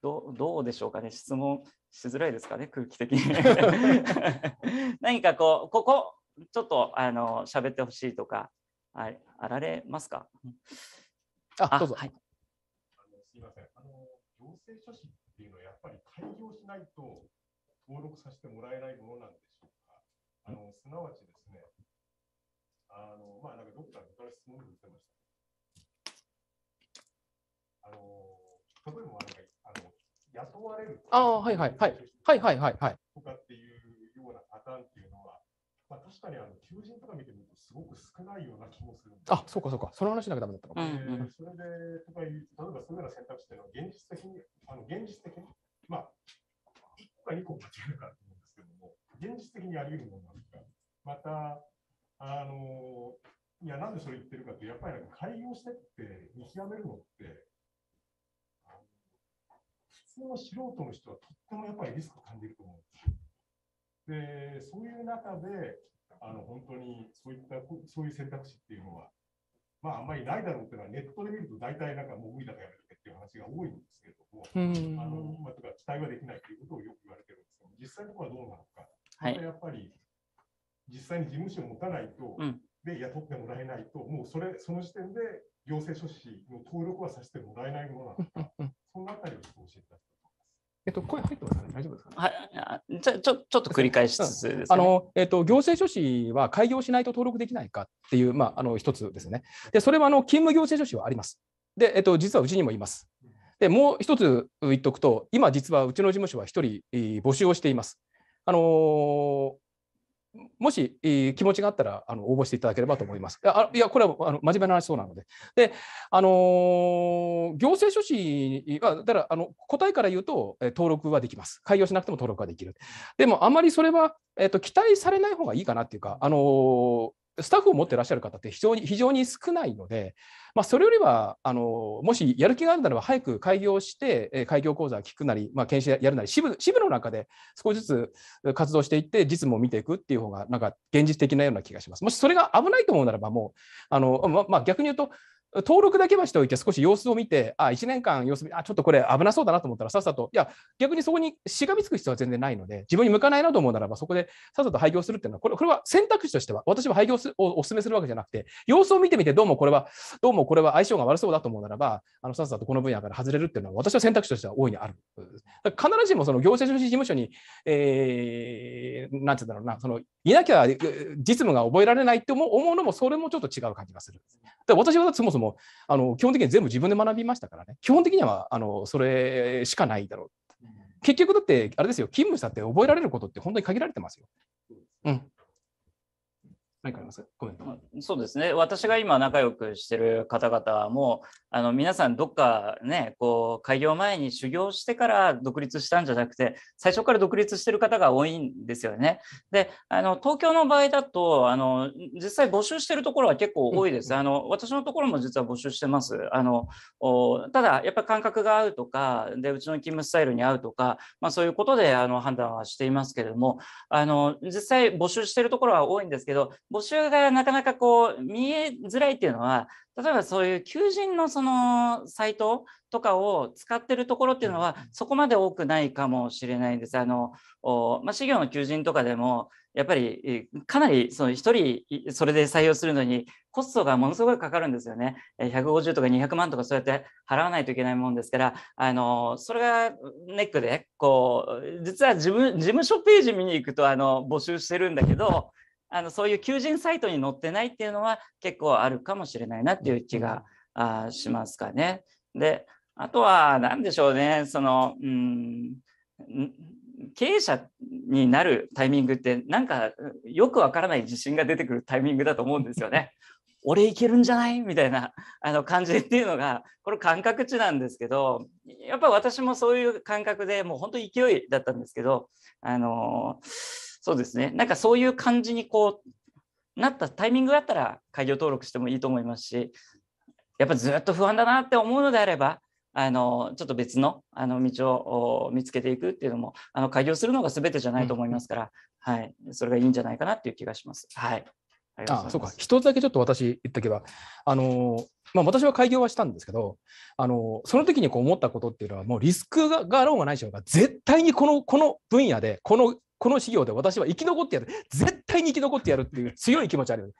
どうでしょうかね、質問しづらいですかね空気的に 何かこうここちょっとあの喋ってほしいとかああられますかあどうぞ、はい、あのすみませんあの行政書士っていうのはやっぱり開業しないと登録させてもらえないものなんでしょうかあのすなわちですねあのまあなんかどっかから質問に出てましたあの例えばなんかあの雇われるああ、はいはいはい。はいはいはいはい。とかっていうようなパターンっていうのは、まあ、確かにあの求人とか見てみると、すごく少ないような気もするあそうかそうか、その話しなきゃだめだったかも、うんそれで、とか例えばそういうような選択肢っていうのは、現実的に、あの現実的に、まあ、1個か2個間違えるかと思うんですけども、現実的にあり得るものなんですが、また、あの、いや、なんでそれ言ってるかって、やっぱり開業してって見極めるのって、通の素人の人はとってもやっぱりリスクを感じると思うんですよ。で、そういう中で、あの本当にそういったそういう選択肢っていうのは、まあ、あんまりないだろうっていうのは、ネットで見ると大体なんかもう無理だからやめとけっていう話が多いんですけれども、あのまあ、とか期待はできないということをよく言われてるんですけど、実際のところはどうなのか、はい、やっぱり実際に事務所を持たないと、うん、で雇ってもらえないと、もうそれその時点で行政書士の登録はさせてもらえないものなのか、うんうあたりを教えていだきいえっと、声入ってますかね、大丈夫ですか、ね、はいじゃちょちょっと繰り返しつつ、ね、あのえっと、行政書士は開業しないと登録できないかっていう、まあ、あの一つですね。で、それはあの勤務行政書士はあります。で、えっと、実はうちにもいます。で、もう一つ言っとくと、今、実はうちの事務所は一人募集をしています。あのもし、気持ちがあったらあの応募していただければと思います。いや、これはあの真面目な話そうなので。で、あのー、行政書士は、だからあの答えから言うと、登録はできます。開業しなくても登録はできる。でも、あまりそれは、えっと、期待されない方がいいかなっていうか、あのー、スタッフを持ってらっしゃる方って非常に非常に少ないので、まあ、それよりはあのもしやる気があるならば早く開業して、え開業講座聞くなり、まあ、研修やるなり支部支部の中で少しずつ活動していって実務を見ていくっていう方がなんか現実的なような気がします。もしそれが危ないと思うならばもうあの、ままあ、逆に言うと登録だけはしておいて少し様子を見て、あ、1年間様子見、あ、ちょっとこれ危なそうだなと思ったらさっさと、いや、逆にそこにしがみつく必要は全然ないので、自分に向かないなと思うならば、そこでさっさと廃業するっていうのは、これこれは選択肢としては、私は廃業すをお勧めするわけじゃなくて、様子を見てみて、どうもこれは、どうもこれは相性が悪そうだと思うならば、あのさっさとこの分野から外れるっていうのは、私は選択肢としては大いにある。だから必ずしもその行政書士事務所に、えー、なんて言うんだろうな、そのいなきゃ実務が覚えられないって思うのも、それもちょっと違う感じがする。で私はそもそももあの基本的に全部自分で学びましたからね基本的にはあのそれしかないだろう結局だってあれですよ勤務したって覚えられることって本当に限られてますよ。うん、何かありますコメントそうですね私が今仲良くしてる方々もあの皆さんどっかねこう開業前に修行してから独立したんじゃなくて最初から独立してる方が多いんですよね。であの東京の場合だとあの実際募集してるところは結構多いです。あの私のところも実は募集してます。あのただやっぱり感覚が合うとかでうちの勤務スタイルに合うとか、まあ、そういうことであの判断はしていますけれどもあの実際募集してるところは多いんですけど募集がなかなかこう見えづらいっていうのは例えばそういう求人のそのサイトとかを使ってるところっていうのはそこまで多くないかもしれないんです。あのまあ、資料の求人とかでもやっぱりかなりその1人それで採用するのにコストがものすごいかかるんですよね。150とか200万とかそうやって払わないといけないもんですからあのそれがネックでこう実は事務事務所ページ見に行くとあの募集してるんだけどあのそういう求人サイトに載ってないっていうのは結構あるかもしれないなっていう気が、あしますかね。であとは何でしょうねそのうん経営者になるタイミングってなんかよくわからない自信が出てくるタイミングだと思うんですよね。俺いけるんじゃないみたいなあの感じっていうのがこれ感覚値なんですけどやっぱ私もそういう感覚でもう本当勢いだったんですけどあのーそうですね。なんかそういう感じにこうなったタイミングがあったら開業登録してもいいと思いますし、やっぱずっと不安だなって思うのであれば、あのちょっと別のあの道を見つけていくっていうのもあの開業するのが全てじゃないと思いますから、うん、はい、それがいいんじゃないかなっていう気がします。はい、ああそうか一つだけちょっと私言っとけばあの、まあ、私は開業はしたんですけどあのその時にこう思ったことっていうのはもうリスクがあろうがないしょうが絶対にこのこの分野でこのこの資料で私は生き残ってやる絶対に生き残ってやるっていう強い気持ちあるよね。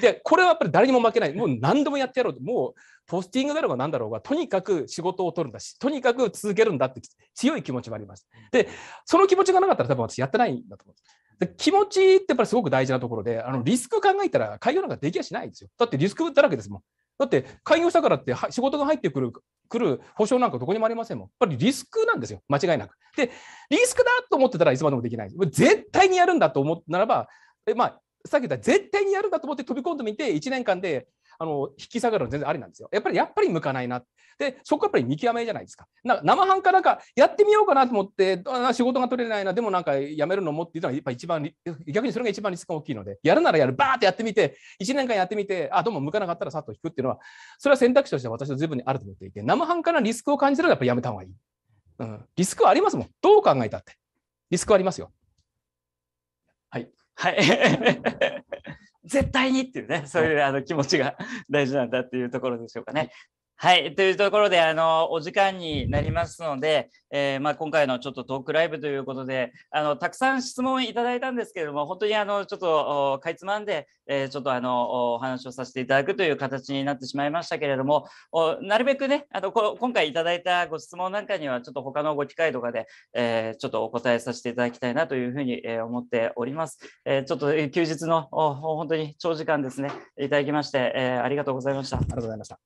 でこれはやっぱり誰にも負けないもう何でもやってやろうともうポスティングだろうが何だろうがとにかく仕事を取るんだしとにかく続けるんだって強い気持ちもあります。でその気持ちがなかったら多分私やってないんだと思うで気持ちってやっぱりすごく大事なところであのリスク考えたら開業なんかできやしないんですよだってリスクだらけですもんだって開業したからって仕事が入ってくる来る保証なんかどこにもありませんもん。やっぱりリスクなんですよ、間違いなく。で、リスクだと思ってたらいつまでもできない。絶対にやるんだと思ったならば、えまあ、さっき言った絶対にやるんだと思って飛び込んでみて、1年間であの引き下がるの全然ありなんですよ。やっぱりやっぱり向かないな。でそこはやっぱり見極めじゃないですか。な生半可なんかやってみようかなと思って仕事が取れないなでもなんかやめるのもっていうのはやっぱ一番逆にそれが一番リスクが大きいのでやるならやるばーってやってみて1年間やってみてあどうも向かなかったらさっと引くっていうのはそれは選択肢として私は随分にあると思っていて生半可なリスクを感じるのはやっぱりやめた方がいい。うん、リスクはありますもん。どう考えたって。リスクはありますよ。はい。はい。絶対にっていうねそういうあの気持ちが大事なんだっていうところでしょうかね。はい。というところで、あの、お時間になりますので、えー、まあ、今回のちょっとトークライブということで、あの、たくさん質問いただいたんですけれども、本当にあの、ちょっと、かいつまんで、えー、ちょっとあの、お話をさせていただくという形になってしまいましたけれども、なるべくね、あの、こ今回いただいたご質問なんかには、ちょっと他のご機会とかで、えー、ちょっとお答えさせていただきたいなというふうに、え思っております。えちょっと休日の、本当に長時間ですね、いただきまして、えありがとうございました。ありがとうございました。